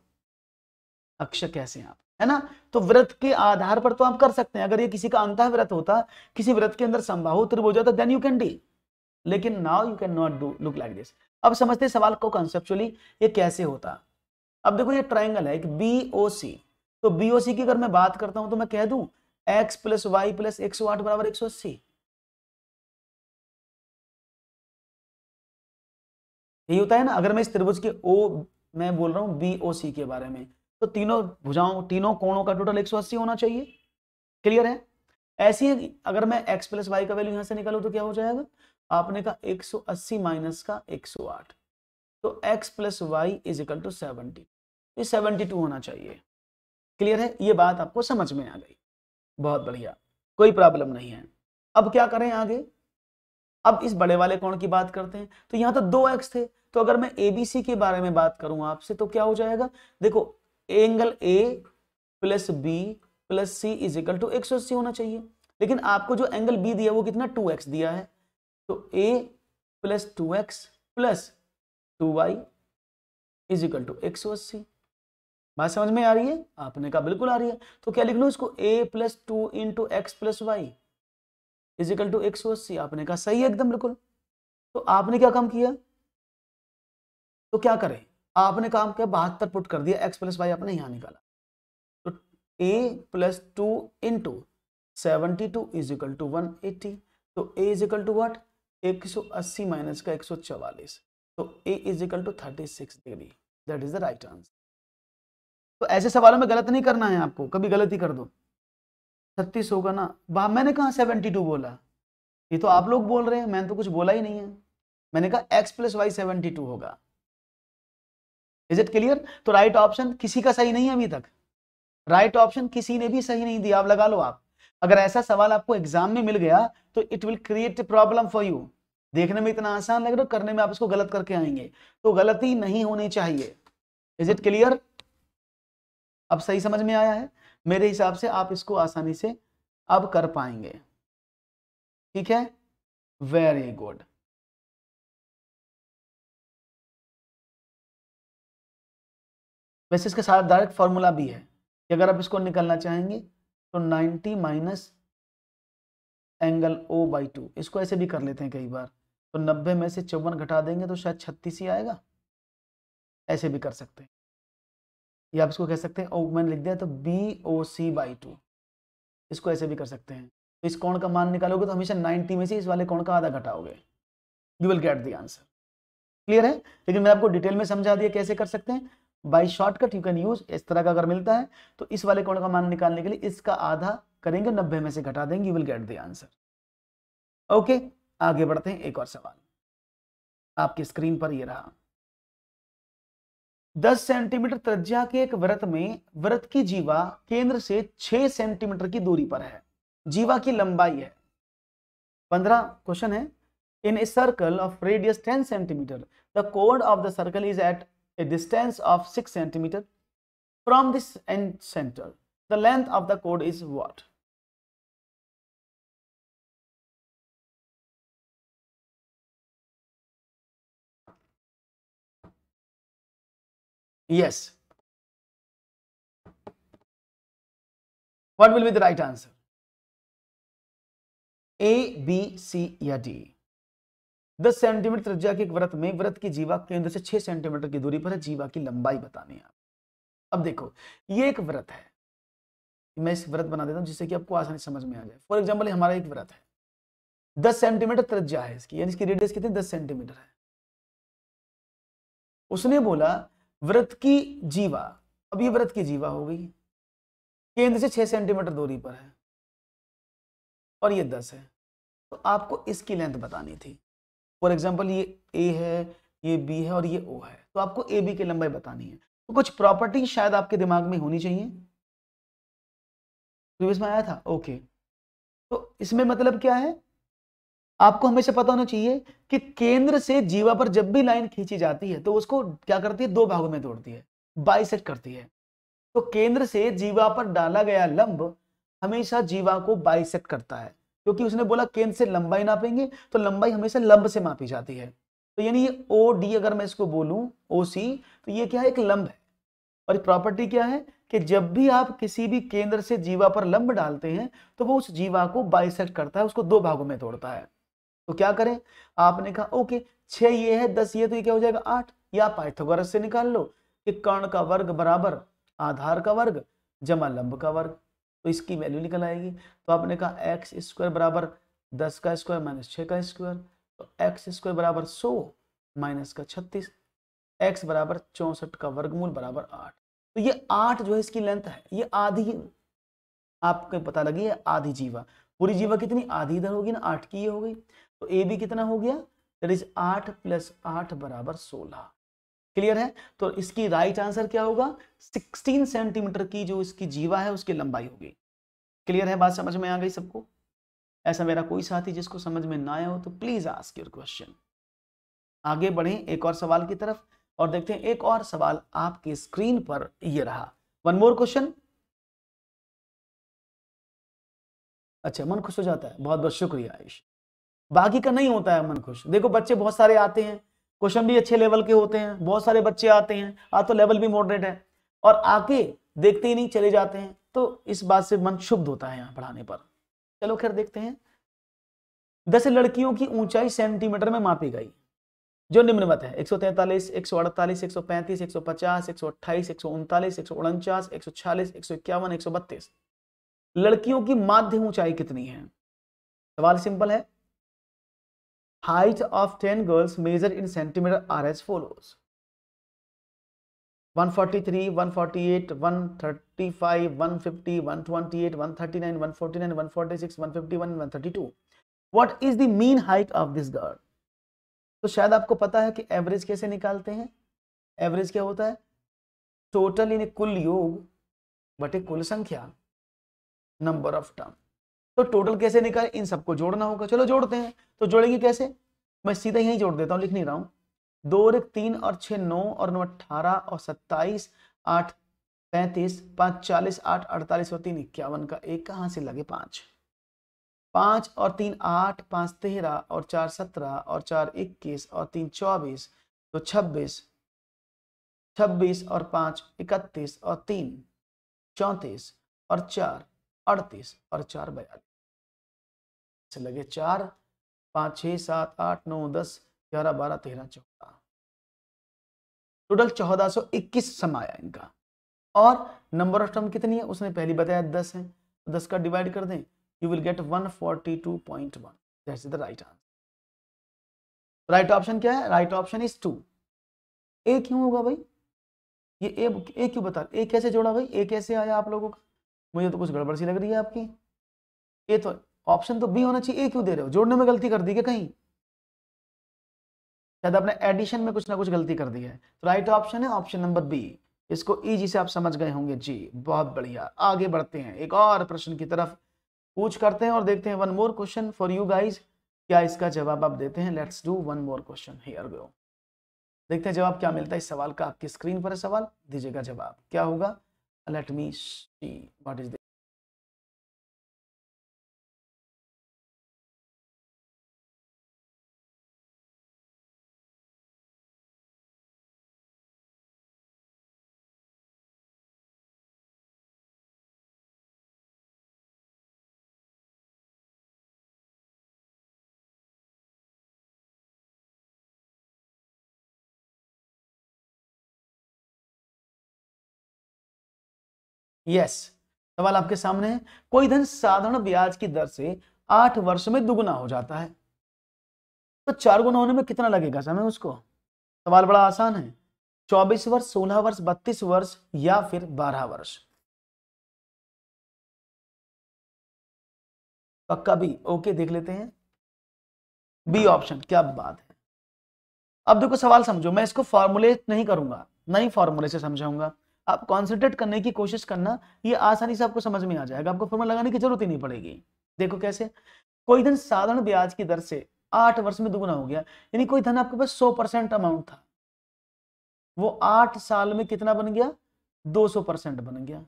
अक्षय कैसे आप है ना तो व्रत के आधार पर तो आप कर सकते हैं अगर ये किसी का अंतः व्रत होता किसी व्रत के अंदर संभाव त्रिभ हो जाता देन यू कैन डी लेकिन now you can not do look like this अब समझते सवाल को कंसेप्चुअली ये कैसे होता अब देखो ये ट्राइंगल है एक बी ओ सी तो बीओसी की अगर मैं बात करता हूं तो मैं कह दू एक्स प्लस वाई प्लस एक सौ आठ बराबर एक सौ अस्सी यही होता है ना अगर मैं इस त्रिभुज के ओ मैं बोल रहा हूं बी ओ सी के बारे में तो तीनों भुजाओं तीनों कोणों का टोटल अस्सी होना चाहिए क्लियर है ऐसी है अगर मैं x प्लस वाई का वैल्यू यहां से निकालू तो क्या हो जाएगा आपने कहा 180 माइनस का 108 तो x plus y is equal to seventy ये सेवनटी टू होना चाहिए क्लियर है ये बात आपको समझ में आ गई बहुत बढ़िया कोई प्रॉब्लम नहीं है अब क्या करें आगे अब इस बड़े वाले कोण की बात करते हैं तो यहां तो दो एक्स थे तो अगर मैं एबीसी के बारे में बात करूं आपसे तो क्या हो जाएगा देखो angle A plus B plus C is equal to एक होना चाहिए लेकिन आपको जो एंगल बी दिया वो कितना टू एक्स दिया है तो A plus two x plus two y is equal to एक सौ अस्सी बात समझ में आ रही है आपने कहा बिल्कुल आ रही है तो क्या लिख लूँ इसको A plus two into x plus y physical two x C आपने कहा सही है एकदम बिल्कुल तो आपने क्या काम किया तो क्या करें आपने काम किया बहत्तर पुट कर दिया एक्स प्लस वाई आपने यहां निकाला तो A plus two into seventy two is equal two one eighty तो ए इजिकल टू वट एक सौ अस्सी माइनस का एक सौ चवालीस तो A is equal to thirty six degree that is the right answer तो ऐसे सवालों में गलत नहीं करना है आपको कभी गलत ही कर दो छत्तीस होगा ना वहा मैंने कहा सेवेंटी टू बोला ये तो आप लोग बोल रहे हैं मैंने तो कुछ बोला ही नहीं है मैंने कहा x plus y seventy two होगा इज इट क्लियर तो राइट ऑप्शन किसी का सही नहीं है अभी तक राइट ऑप्शन किसी ने भी सही नहीं दिया आप लगा लो आप अगर ऐसा सवाल आपको एग्जाम में मिल गया तो it will create a problem for you देखने में इतना आसान लग रहा करने में आप इसको गलत करके आएंगे तो गलती नहीं होनी चाहिए इज इट क्लियर अब सही समझ में आया है मेरे हिसाब से आप इसको आसानी से अब कर पाएंगे ठीक है वेरी गुड वैसे इसके साथ डायरेक्ट फॉर्मूला भी है कि अगर आप इसको निकलना चाहेंगे तो 90 minus angle O by two इसको ऐसे भी कर लेते हैं कई बार तो 90 में से चौवन घटा देंगे तो शायद 36 ही आएगा ऐसे भी कर सकते हैं या आप इसको कह सकते हैं ओ मैंने लिख दिया तो B O C by two इसको ऐसे भी कर सकते हैं तो इस कोण का मान निकालोगे तो हमेशा 90 में से इस वाले कोण का आधा घटाओगे you will get the answer clear है लेकिन मैंने आपको डिटेल में समझा दिया कैसे कर सकते हैं by shortcut you can use इस तरह का अगर मिलता है तो इस वाले कोण का मान निकालने के लिए इसका आधा करेंगे नब्बे में से घटा देंगे you will get the answer okay आगे बढ़ते हैं एक और सवाल आपकी स्क्रीन पर यह रहा 10 सेंटीमीटर त्रिज्या के एक व्रत में व्रत की जीवा केंद्र से 6 सेंटीमीटर की दूरी पर है जीवा की लंबाई है 15 क्वेश्चन है in a circle of radius 10 centimetre the कोड of the circle is at a distance of 6 centimetre from this end centre the length of the कोड is what Yes. What will be the right answer? A, B, C या D. 10 सेंटीमीटर त्रिज्या के एक व्रत में व्रत की जीवा केंद्र से 6 सेंटीमीटर की दूरी पर है जीवा की लंबाई बतानी है अब देखो ये एक व्रत है मैं इस व्रत बना देता हूं जिससे कि आपको आसानी समझ में आ जाए फॉर एग्जाम्पल हमारा एक व्रत है दस सेंटीमीटर त्रिज्या है इसकी यानी इसकी रेडियस कितनी दस सेंटीमीटर है उसने बोला व्रत की जीवा अब ये व्रत की जीवा हो गई केंद्र से छह सेंटीमीटर दूरी पर है और ये दस है तो आपको इसकी लेंथ बतानी थी फॉर एग्जाम्पल ये ए है ये बी है और ये ओ है तो आपको ए बी की लंबाई बतानी है तो कुछ प्रॉपर्टी शायद आपके दिमाग में होनी चाहिए तो में आया था ओके तो इसमें मतलब क्या है आपको हमेशा पता होना चाहिए कि केंद्र से जीवा पर जब भी लाइन खींची जाती है तो उसको क्या करती है दो भागों में तोड़ती है बाइसेट करती है तो केंद्र से जीवा पर डाला गया लंब हमेशा जीवा को बाइसेट करता है क्योंकि उसने बोला केंद्र से लंबाई नापेंगे तो लंबाई हमेशा लंब से मापी जाती है तो यानी ये ओ डी अगर मैं इसको बोलू ओ सी तो ये क्या है एक लंब है और प्रॉपर्टी क्या है कि जब भी आप किसी भी केंद्र से जीवा पर लंब डालते हैं तो वो उस जीवा को बाइसेट करता है उसको दो भागों में तोड़ता है तो क्या करें आपने कहा ओके छः ये है दस ये तो ये क्या हो जाएगा आठ या पाइथागोरस से निकाल लो कि कर्ण का वर्ग बराबर आधार का वर्ग जमा लंब का वर्ग तो इसकी वैल्यू निकल आएगी तो आपने कहा एक्स स्क्वायर बराबर दस का स्क्वायर माइनस छः का स्क्वायर तो एक्स स्क्वायर बराबर सो माइनस का छत्तीस एक्स बराबर चौंसठ का वर्गमूल बराबर आठ तो ये आठ जो है इसकी लेंथ है ये आधी आपको पता लगी है आधी जीवा पूरी जीवा कितनी आधी इधर होगी ना आठ की ये हो गई तो ए बी कितना हो गया दट इज आठ प्लस आठ बराबर सोलह क्लियर है तो इसकी राइट आंसर क्या होगा सिक्सटीन सेंटीमीटर की जो इसकी जीवा है उसकी लंबाई होगी क्लियर है बात समझ में आ गई सबको ऐसा मेरा कोई साथी जिसको समझ में ना आया हो तो प्लीज आस्क योर क्वेश्चन आगे बढ़ें एक और सवाल की तरफ और देखते हैं एक और सवाल आपके स्क्रीन पर ये रहा वन मोर क्वेश्चन अच्छा मन खुश हो जाता है बहुत बहुत शुक्रिया आयुष बाकी का नहीं होता है मन खुश देखो बच्चे बहुत सारे आते हैं क्वेश्चन भी अच्छे लेवल के होते हैं बहुत सारे बच्चे आते हैं आ तो लेवल भी मॉडरेट है और आके देखते ही नहीं चले जाते हैं तो इस बात से मन शुभ होता है यहाँ पढ़ाने पर चलो खैर देखते हैं दस लड़कियों की ऊंचाई सेंटीमीटर में मापी गई जो निम्नवत है एक सौ तैंतालीस एक सौ अड़तालीस एक सौ पैंतीस एक सौ पचास एक सौ अट्ठाईस एक सौ उनतालीस एक सौ उनचास एक सौ छियालीस एक सौ इक्यावन एक सौ बत्तीस लड़कियों की माध्य ऊंचाई कितनी है सवाल सिंपल है height of 10 girls measured in centimeter are as follows 143 148 135 150 128 139 149 146 151 132 is the height of this girl तो शायद आपको पता है कि एवरेज कैसे निकालते हैं एवरेज क्या होता है टोटल इन कुल योग बटे कुल संख्या नंबर ऑफ टर्म तो टोटल कैसे निकाले इन सबको जोड़ना होगा चलो जोड़ते हैं तो जोड़ेंगे कैसे मैं सीधा यही जोड़ देता हूँ लिख नहीं रहा हूँ दो एक तीन और छः नौ और नौ अट्ठारह और सत्ताईस आठ पैंतीस पाँच चालीस आठ अड़तालीस और तीन इक्यावन का एक कहाँ से लगे पाँच पाँच और तीन आठ पाँच तेरह और चार सत्रह और चार इक्कीस और तीन चौबीस तो छब्बीस छब्बीस और पाँच इकतीस और तीन चौंतीस और चार अड़तीस और चार बयालीस लगे चार पाँच छः सात आठ नौ दस ग्यारह बारह तेरह चौदह टोटल चौदह सौ इक्कीस सम आया इनका और नंबर ऑफ टर्म कितनी है उसने पहली बताया दस है दस का डिवाइड कर दें you will get one forty two point one that's the right answer right option क्या है right option is two A क्यों होगा भाई ये ए क्यों बता ए कैसे जोड़ा भाई ए कैसे आया आप लोगों का मुझे तो कुछ गड़बड़ सी लग रही है आपकी ये तो ऑप्शन तो बी होना चाहिए ए क्यों दे रहे हो जोड़ने में गलती कर दी क्या कहीं शायद आपने एडिशन में कुछ ना कुछ गलती कर दी है तो राइट ऑप्शन है ऑप्शन नंबर बी इसको ईजी से आप समझ गए होंगे जी बहुत बढ़िया आगे बढ़ते हैं एक और प्रश्न की तरफ पूछ करते हैं और देखते हैं one more question for you guys क्या इसका जवाब आप देते हैं let's do one more question here go देखते हैं जवाब क्या मिलता है इस सवाल का आपकी स्क्रीन पर है सवाल दीजिएगा जवाब क्या होगा let me see what is this. Yes सवाल आपके सामने है कोई धन साधारण ब्याज की दर से आठ वर्ष में दुगुना हो जाता है तो चार गुना होने में कितना लगेगा समय उसको सवाल बड़ा आसान है चौबीस वर्ष सोलह वर्ष बत्तीस वर्ष या फिर बारह वर्ष पक्का भी ओके देख लेते हैं बी ऑप्शन क्या बात है अब देखो सवाल समझो मैं इसको फॉर्मुलेट नहीं करूंगा नहीं फॉर्मूले से समझाऊंगा आप कॉन्सेंट्रेट करने की कोशिश करना ये आसानी से आपको समझ में आ जाएगा आपको फॉर्मूला लगाने की जरूरत ही नहीं पड़ेगी देखो कैसे कोई धन साधारण ब्याज की दर से आठ वर्ष में दुगुना हो गया यानी कोई धन आपके पास सौ परसेंट अमाउंट था वो आठ साल में कितना बन गया दो सौ परसेंट बन गया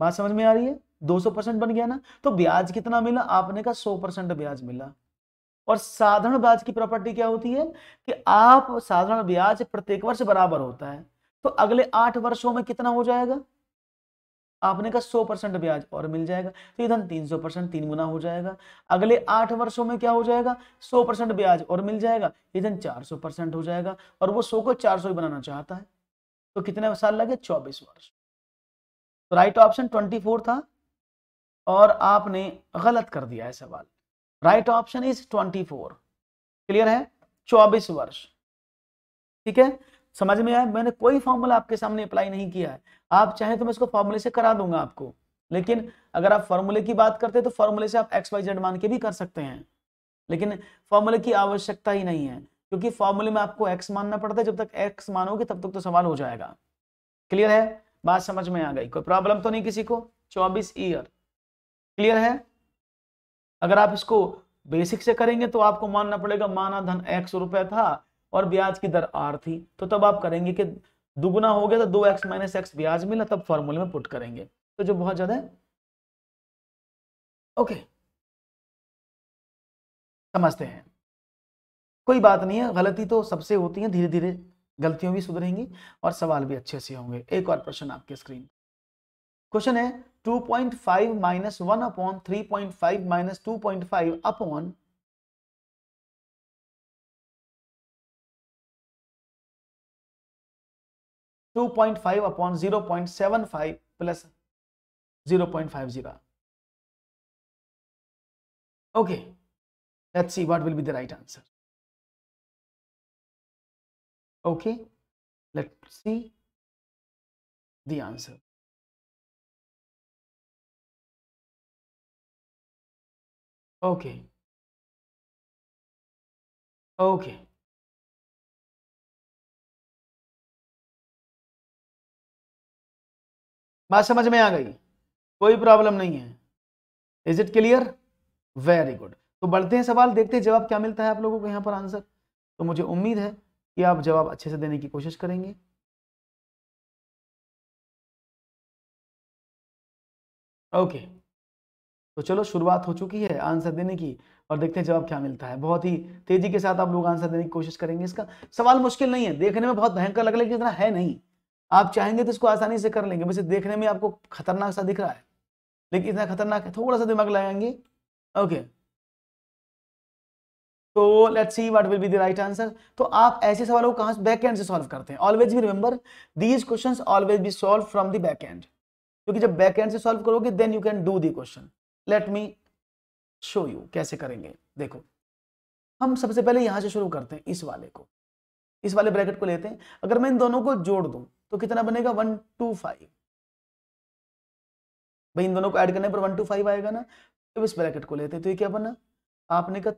बात समझ में आ रही है दो सौ परसेंट बन गया ना तो ब्याज कितना मिला आपने का सौ परसेंट ब्याज मिला और साधारण ब्याज की प्रॉपर्टी क्या होती है कि आप साधारण ब्याज प्रत्येक वर्ष बराबर होता है तो अगले आठ वर्षों में कितना हो जाएगा आपने कहा सौ परसेंट ब्याज और मिल जाएगा तो ये धन तीन सौ परसेंट तीन गुना हो जाएगा अगले आठ वर्षों में क्या हो जाएगा सौ परसेंट ब्याज और मिल जाएगा ये धन चार सौ परसेंट हो जाएगा और वो सौ को चार सौ बनाना चाहता है तो कितने साल लगे चौबीस वर्ष तो राइट ऑप्शन ट्वेंटी फोर था और आपने गलत कर दिया है सवाल right option is twenty four clear है चौबीस वर्ष ठीक है समझ में आया मैंने कोई फॉर्मूला आपके सामने अप्लाई नहीं किया है आप चाहे तो मैं इसको फॉर्मूले से करा दूंगा आपको लेकिन अगर आप फॉर्मूले की बात करते हैं तो फॉर्मूले से आप एक्स वाई जेड मान के भी कर सकते हैं लेकिन फॉर्मूले की आवश्यकता ही नहीं है क्योंकि फॉर्मूले में आपको एक्स मानना पड़ता है जब तक एक्स मानोगे तब तक तो सवाल हो जाएगा क्लियर है बात समझ में आ गई कोई प्रॉब्लम तो नहीं किसी को चौबीस ईयर क्लियर है अगर आप इसको बेसिक से करेंगे तो आपको मानना पड़ेगा माना धन एक्स रुपए था और ब्याज की दर आर थी तो तब आप करेंगे कि दुगुना हो गया तो दो एक्स माइनस एक्स ब्याज मिला तब फॉर्मूले में पुट करेंगे तो जो बहुत ज्यादा है ओके समझते हैं कोई बात नहीं है गलती तो सबसे होती है धीरे धीरे गलतियों भी सुधरेंगी और सवाल भी अच्छे से होंगे एक और प्रश्न आपके स्क्रीन क्वेश्चन है 2.5 point five minus one upon three point five minus two point five upon 2.5 upon 0.75 plus 0.50. Okay, let's see what will be the right answer. Okay, let's see the answer. Okay. Okay. बात समझ में आ गई कोई प्रॉब्लम नहीं है is it clear very good तो बढ़ते हैं सवाल देखते हैं जवाब क्या मिलता है आप लोगों को यहाँ पर आंसर तो मुझे उम्मीद है कि आप जवाब अच्छे से देने की कोशिश करेंगे ओके okay. तो चलो शुरुआत हो चुकी है आंसर देने की और देखते हैं जवाब क्या मिलता है बहुत ही तेजी के साथ आप लोग आंसर देने की कोशिश करेंगे इसका सवाल मुश्किल नहीं है देखने में बहुत भयंकर लग रहा है इतना है नहीं आप चाहेंगे तो इसको आसानी से कर लेंगे वैसे देखने में आपको खतरनाक सा दिख रहा है लेकिन इतना खतरनाक है थोड़ा सा दिमाग लगाएंगे ओके तो let's see what will be the right answer तो आप ऐसे सवालों को कहां से बैक एंड से सॉल्व करते हैं always be remember these question always be solve from the back end क्योंकि जब बैक एंड से सॉल्व करोगे then you can do the question let me show you कैसे करेंगे देखो हम सबसे पहले यहां से शुरू करते हैं इस वाले को इस वाले ब्रैकेट को लेते हैं अगर मैं इन दोनों को जोड़ दूं तो कितना बनेगा वन टू फाइव भाई इन दोनों को ऐड करने पर वन टू फाइव आएगा ना तो इस ब्रैकेट को लेते हैं तो ये क्या बना आपने कहा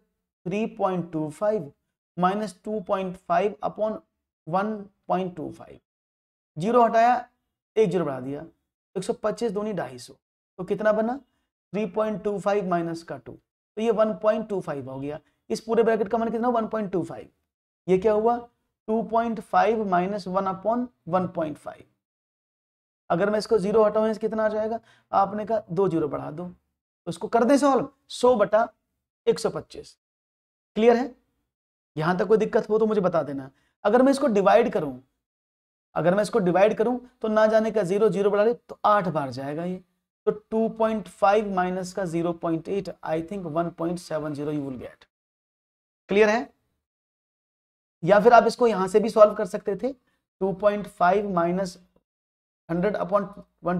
three point two five minus two point five upon one point two five zero हटाया एक जीरो बढ़ा दिया एक सौ पच्चीस दोनों ढाई सौ तो कितना बना three point two five minus का टू तो ये वन पॉइंट टू फाइव हो गया इस पूरे ब्रैकेट का मान कितना वन पॉइंट टू फाइव ये क्या हुआ two point five minus one upon one point five अगर मैं इसको जीरो हटाऊँ कितना आ जाएगा आपने कहा दो जीरो बढ़ा दो उसको तो कर दे सॉल्व सौ बटा एक सौ पच्चीस क्लियर है यहां तक कोई दिक्कत हो तो मुझे बता देना अगर मैं इसको डिवाइड करूं अगर मैं इसको डिवाइड करूं तो ना जाने का जीरो जीरो बढ़ा ले तो आठ बार जाएगा ये तो टू पॉइंट फाइव माइनस का zero point eight I think one point seven zero you will get clear है या फिर आप इसको यहां से भी सॉल्व कर सकते थे 2.5 point five minus hundred upon one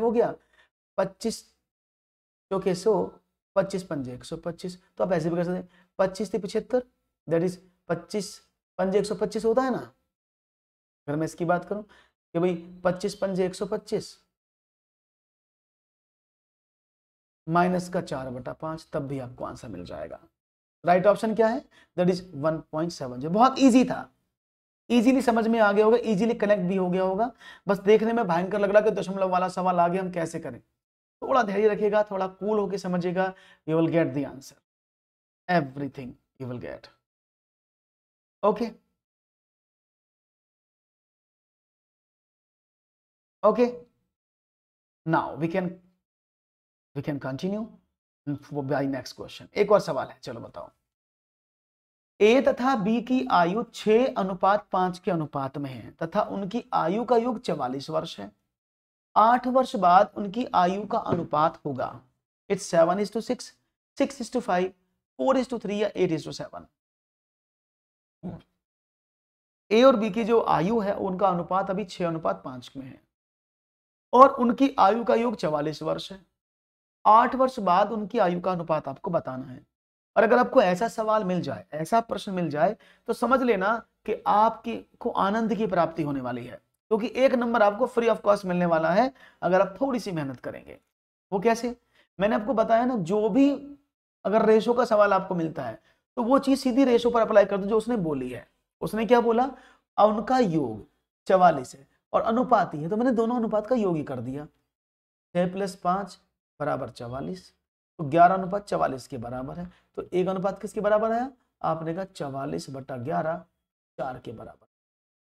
हो गया 25 कैसे सो पच्चीस पंजे एक सौ पच्चीस तो आप ऐसे भी कर सकते हैं पच्चीस थी पिछहत्तर दैट इज पच्चीस पंजे एक सौ पच्चीस होता है ना अगर मैं इसकी बात करूं कि भाई पच्चीस पंजे एक सौ पच्चीस माइनस का चार बटा पांच तब भी आपको आंसर मिल जाएगा राइट ऑप्शन क्या है दैट इज वन सेवन जो बहुत ईजी था इजीली समझ में आ गया होगा इजीली कनेक्ट भी हो गया होगा बस देखने में भयंकर लग रहा कि दशमलव वाला सवाल आगे हम कैसे करें थोड़ा धैर्य रखिएगा थोड़ा कूल होकर समझिएगा you will get the answer everything you will get okay okay now we can we can continue भाई नेक्स्ट क्वेश्चन एक और सवाल है चलो बताओ ए तथा बी की आयु छह अनुपात पांच के अनुपात में है तथा उनकी आयु का युग चवालीस वर्ष है आठ वर्ष बाद उनकी आयु का अनुपात होगा it's seven is to six six is to five four is to three या eight is to seven A और बी की जो आयु है उनका अनुपात अभी छह अनुपात पांच में है और उनकी आयु का युग चवालीस वर्ष है आठ वर्ष बाद उनकी आयु का अनुपात आपको बताना है और अगर आपको ऐसा सवाल मिल जाए ऐसा प्रश्न मिल जाए तो समझ लेना कि आपकी को आनंद की प्राप्ति होने वाली है क्योंकि तो एक नंबर आपको फ्री ऑफ कॉस्ट मिलने वाला है अगर आप थोड़ी सी मेहनत करेंगे वो कैसे मैंने आपको बताया ना जो भी अगर रेशो का सवाल आपको मिलता है तो वो चीज सीधी रेशो पर अप्लाई कर दो जो उसने बोली है उसने क्या बोला उनका योग चवालीस है और अनुपात ही है तो मैंने दोनों अनुपात का योग ही कर दिया छह प्लस पांच बराबर चवालीस तो ग्यारह अनुपात चवालीस के बराबर है तो एक अनुपात किसके बराबर है आपने कहा चवालीस बटा ग्यारह चार के बराबर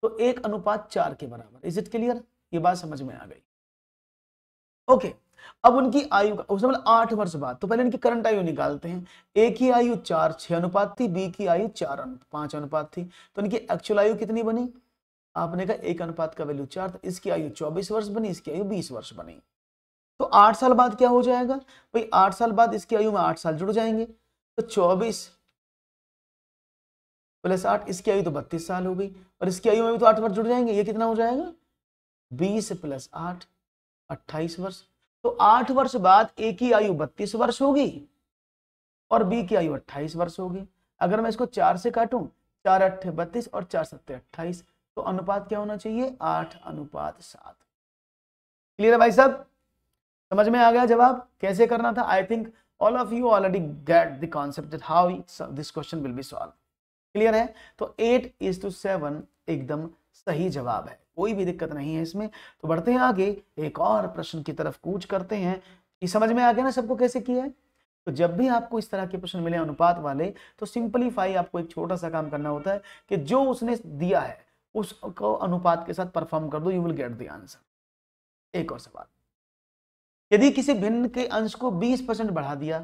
तो एक अनुपात चार के बराबर इज इट क्लियर ये बात समझ में आ गई ओके अब उनकी आयु उसमें आठ वर्ष बाद तो पहले इनकी करंट आयु निकालते हैं ए की आयु चार छह अनुपात थी बी की आयु चार पांच अनुपात थी तो इनकी एक्चुअल आयु कितनी बनी आपने कहा एक अनुपात का वैल्यू चार था इसकी आयु चौबीस वर्ष बनी इसकी आयु बीस वर्ष बनी तो आठ साल बाद क्या हो जाएगा भाई आठ साल बाद इसकी आयु में आठ साल जुड़ जाएंगे तो चौबीस प्लस आठ इसकी आयु तो बत्तीस साल हो गई और इसकी आयु में भी तो आठ वर्ष जुड़ जाएंगे ये कितना हो जाएगा बीस प्लस आठ अट्ठाईस वर्ष तो आठ वर्ष बाद ए की आयु बत्तीस वर्ष होगी और बी की आयु अट्ठाईस वर्ष होगी अगर मैं इसको चार से काटूं चार अट्ठे बत्तीस और चार सत्ते अट्ठाईस तो अनुपात क्या होना चाहिए आठ अनुपात सात क्लियर है भाई साहब समझ में आ गया जवाब कैसे करना था I think all of you already get the concept how this question will be solve clear है तो एट इज टू सेवन एकदम सही जवाब है कोई भी दिक्कत नहीं है इसमें तो बढ़ते हैं आगे एक और प्रश्न की तरफ कूच करते हैं ये समझ में आ गया ना सबको कैसे किया है तो जब भी आपको इस तरह के प्रश्न मिले अनुपात वाले तो सिंपलीफाई आपको एक छोटा सा काम करना होता है कि जो उसने दिया है उसको अनुपात के साथ परफॉर्म कर दो you will get the answer एक और सवाल यदि किसी भिन्न के अंश को बीस परसेंट बढ़ा दिया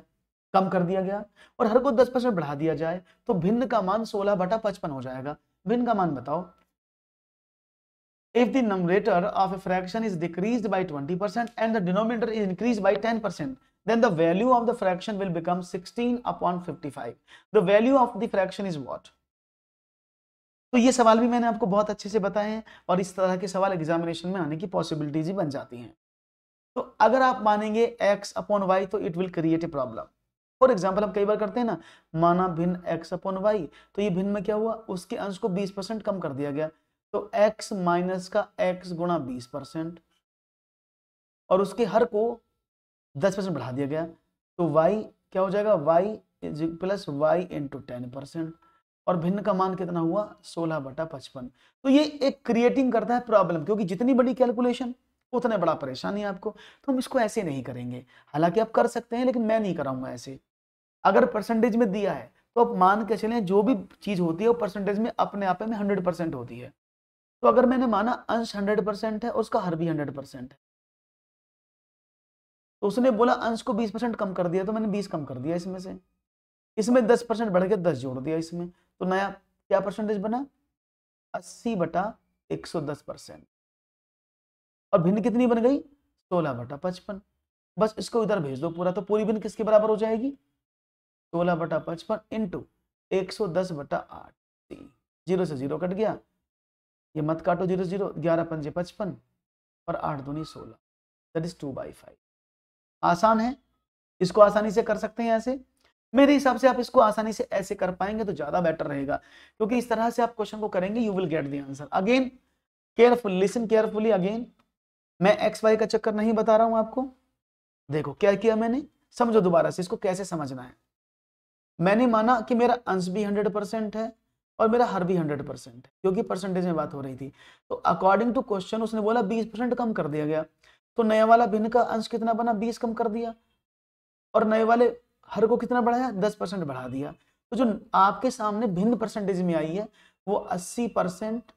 कम कर दिया गया और हर को दस परसेंट बढ़ा दिया जाए तो भिन्न का मान सोलह बटा पचपन हो जाएगा भिन्न का मान बताओ if numerator of a fraction is decrease by twenty percent and the denominator is increase by ten percent then the of the fraction fraction will become 16 upon 55 the value of the fraction is what तो ये सवाल भी मैंने आपको बहुत अच्छे से बताए हैं और इस तरह के सवाल एग्जामिनेशन में आने की पॉसिबिलिटीज ही बन जाती हैं तो अगर आप मानेंगे x अपॉन वाई तो it will create a problem for example हम कई बार करते हैं ना माना भिन्न x अपॉन वाई तो ये भिन्न में क्या हुआ उसके अंश को 20 परसेंट कम कर दिया गया तो x माइनस का x गुणा बीस परसेंट और उसके हर को 10 परसेंट बढ़ा दिया गया तो y क्या हो जाएगा y plus y into ten percent और भिन्न का मान कितना हुआ सोलह बटा पचपन तो ये एक क्रिएटिंग करता है प्रॉब्लम क्योंकि जितनी बड़ी कैलकुलेशन उतने बड़ा परेशानी आपको तो हम इसको ऐसे नहीं करेंगे हालांकि आप कर सकते हैं लेकिन मैं नहीं कराऊंगा ऐसे अगर परसेंटेज में दिया है तो आप मान के चले जो भी चीज़ होती है वो परसेंटेज में अपने आप में हंड्रेड परसेंट होती है तो अगर मैंने माना अंश हंड्रेड परसेंट है उसका हर भी हंड्रेड परसेंट है तो उसने बोला अंश को बीस परसेंट कम कर दिया तो मैंने बीस कम कर दिया इसमें से इसमें दस परसेंट बढ़ गया दस जोड़ दिया इसमें तो नया क्या परसेंटेज बना अस्सी बटा एक सौ दस परसेंट और भिन्न कितनी बन गई सोलह बटा पचपन बस इसको इधर भेज दो पूरा तो पूरी भिन्न किसके बराबर हो जाएगी सोलह बटा पचपन इंटू एक सौ दस बटा आठ जीरो से जीरो कट गया ये मत काटो जीरो जीरो ग्यारह पंजे पचपन और आठ दूनी सोलह that is two by five आसान है इसको आसानी से कर सकते हैं ऐसे मेरे हिसाब से आप इसको आसानी से ऐसे कर पाएंगे तो ज्यादा बेटर रहेगा क्योंकि इस तरह से आप क्वेश्चन को करेंगे you will get the answer again careful listen carefully again मैं एक्स वाई का चक्कर नहीं बता रहा हूं आपको देखो क्या किया मैंने समझो दोबारा से इसको कैसे समझना है मैंने माना कि मेरा अंश भी हंड्रेड परसेंट है और मेरा हर भी हंड्रेड परसेंट क्योंकि परसेंटेज में बात हो रही थी तो अकॉर्डिंग टू क्वेश्चन उसने बोला बीस परसेंट कम कर दिया गया तो नया वाला भिन्न का अंश कितना बना बीस कम कर दिया और नए वाले हर को कितना बढ़ाया दस परसेंट बढ़ा दिया तो जो आपके सामने भिन्न परसेंटेज में आई है वो अस्सी परसेंट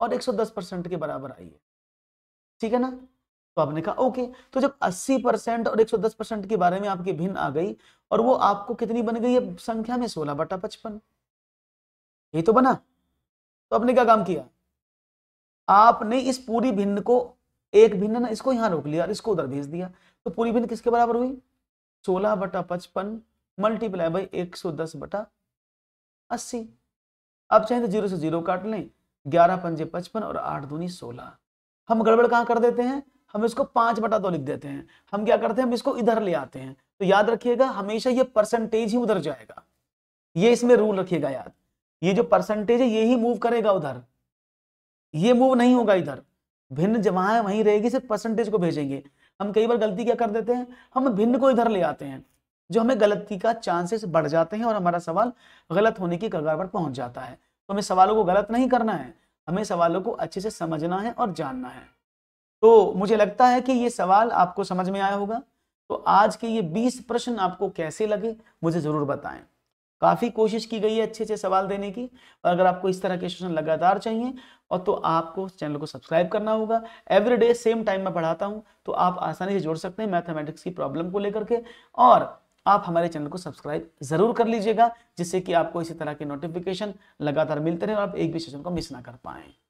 और एक सौ दस परसेंट के बराबर आई है ठीक है ना तो आपने कहा ओके तो जब 80 परसेंट और 110 परसेंट के बारे में आपकी भिन्न आ गई और वो आपको कितनी बन गई है संख्या में सोलह बटा पचपन ये तो बना तो आपने क्या काम किया आपने इस पूरी भिन्न को एक भिन्न ना इसको यहां रोक लिया और इसको उधर भेज दिया तो पूरी भिन्न किसके बराबर हुई सोलह बटा पचपन मल्टीप्लाई बाई एक सौ दस बटा अस्सी आप चाहें तो जीरो से जीरो काट लें ग्यारह पंजे पचपन और आठ दूनी सोलह हम गड़बड़ कहाँ कर देते हैं हम इसको पांच बटा दो लिख देते हैं हम क्या करते हैं हम इसको इधर ले आते हैं तो याद रखिएगा हमेशा ये परसेंटेज ही उधर जाएगा ये इसमें रूल रखिएगा याद ये जो परसेंटेज है ये ही मूव करेगा उधर ये मूव नहीं होगा इधर भिन्न जमा है वहीं रहेगी सिर्फ परसेंटेज को भेजेंगे हम कई बार गलती क्या कर देते हैं हम भिन्न को इधर ले आते हैं जो हमें गलती का चांसेस बढ़ जाते हैं और हमारा सवाल गलत होने की कगार पर पहुंच जाता है तो हमें सवालों को गलत नहीं करना है हमें सवालों को अच्छे से समझना है और जानना है तो मुझे लगता है कि ये सवाल आपको समझ में आया होगा तो आज के ये 20 प्रश्न आपको कैसे लगे मुझे ज़रूर बताएं काफ़ी कोशिश की गई है अच्छे अच्छे सवाल देने की और अगर आपको इस तरह के क्वेश्चन लगातार चाहिए और तो आपको चैनल को सब्सक्राइब करना होगा एवरीडे सेम टाइम में पढ़ाता हूँ तो आप आसानी से जोड़ सकते हैं मैथमेटिक्स की प्रॉब्लम को लेकर के और आप हमारे चैनल को सब्सक्राइब जरूर कर लीजिएगा जिससे कि आपको इसी तरह के नोटिफिकेशन लगातार मिलते रहे और आप एक भी सेशन को मिस ना कर पाएं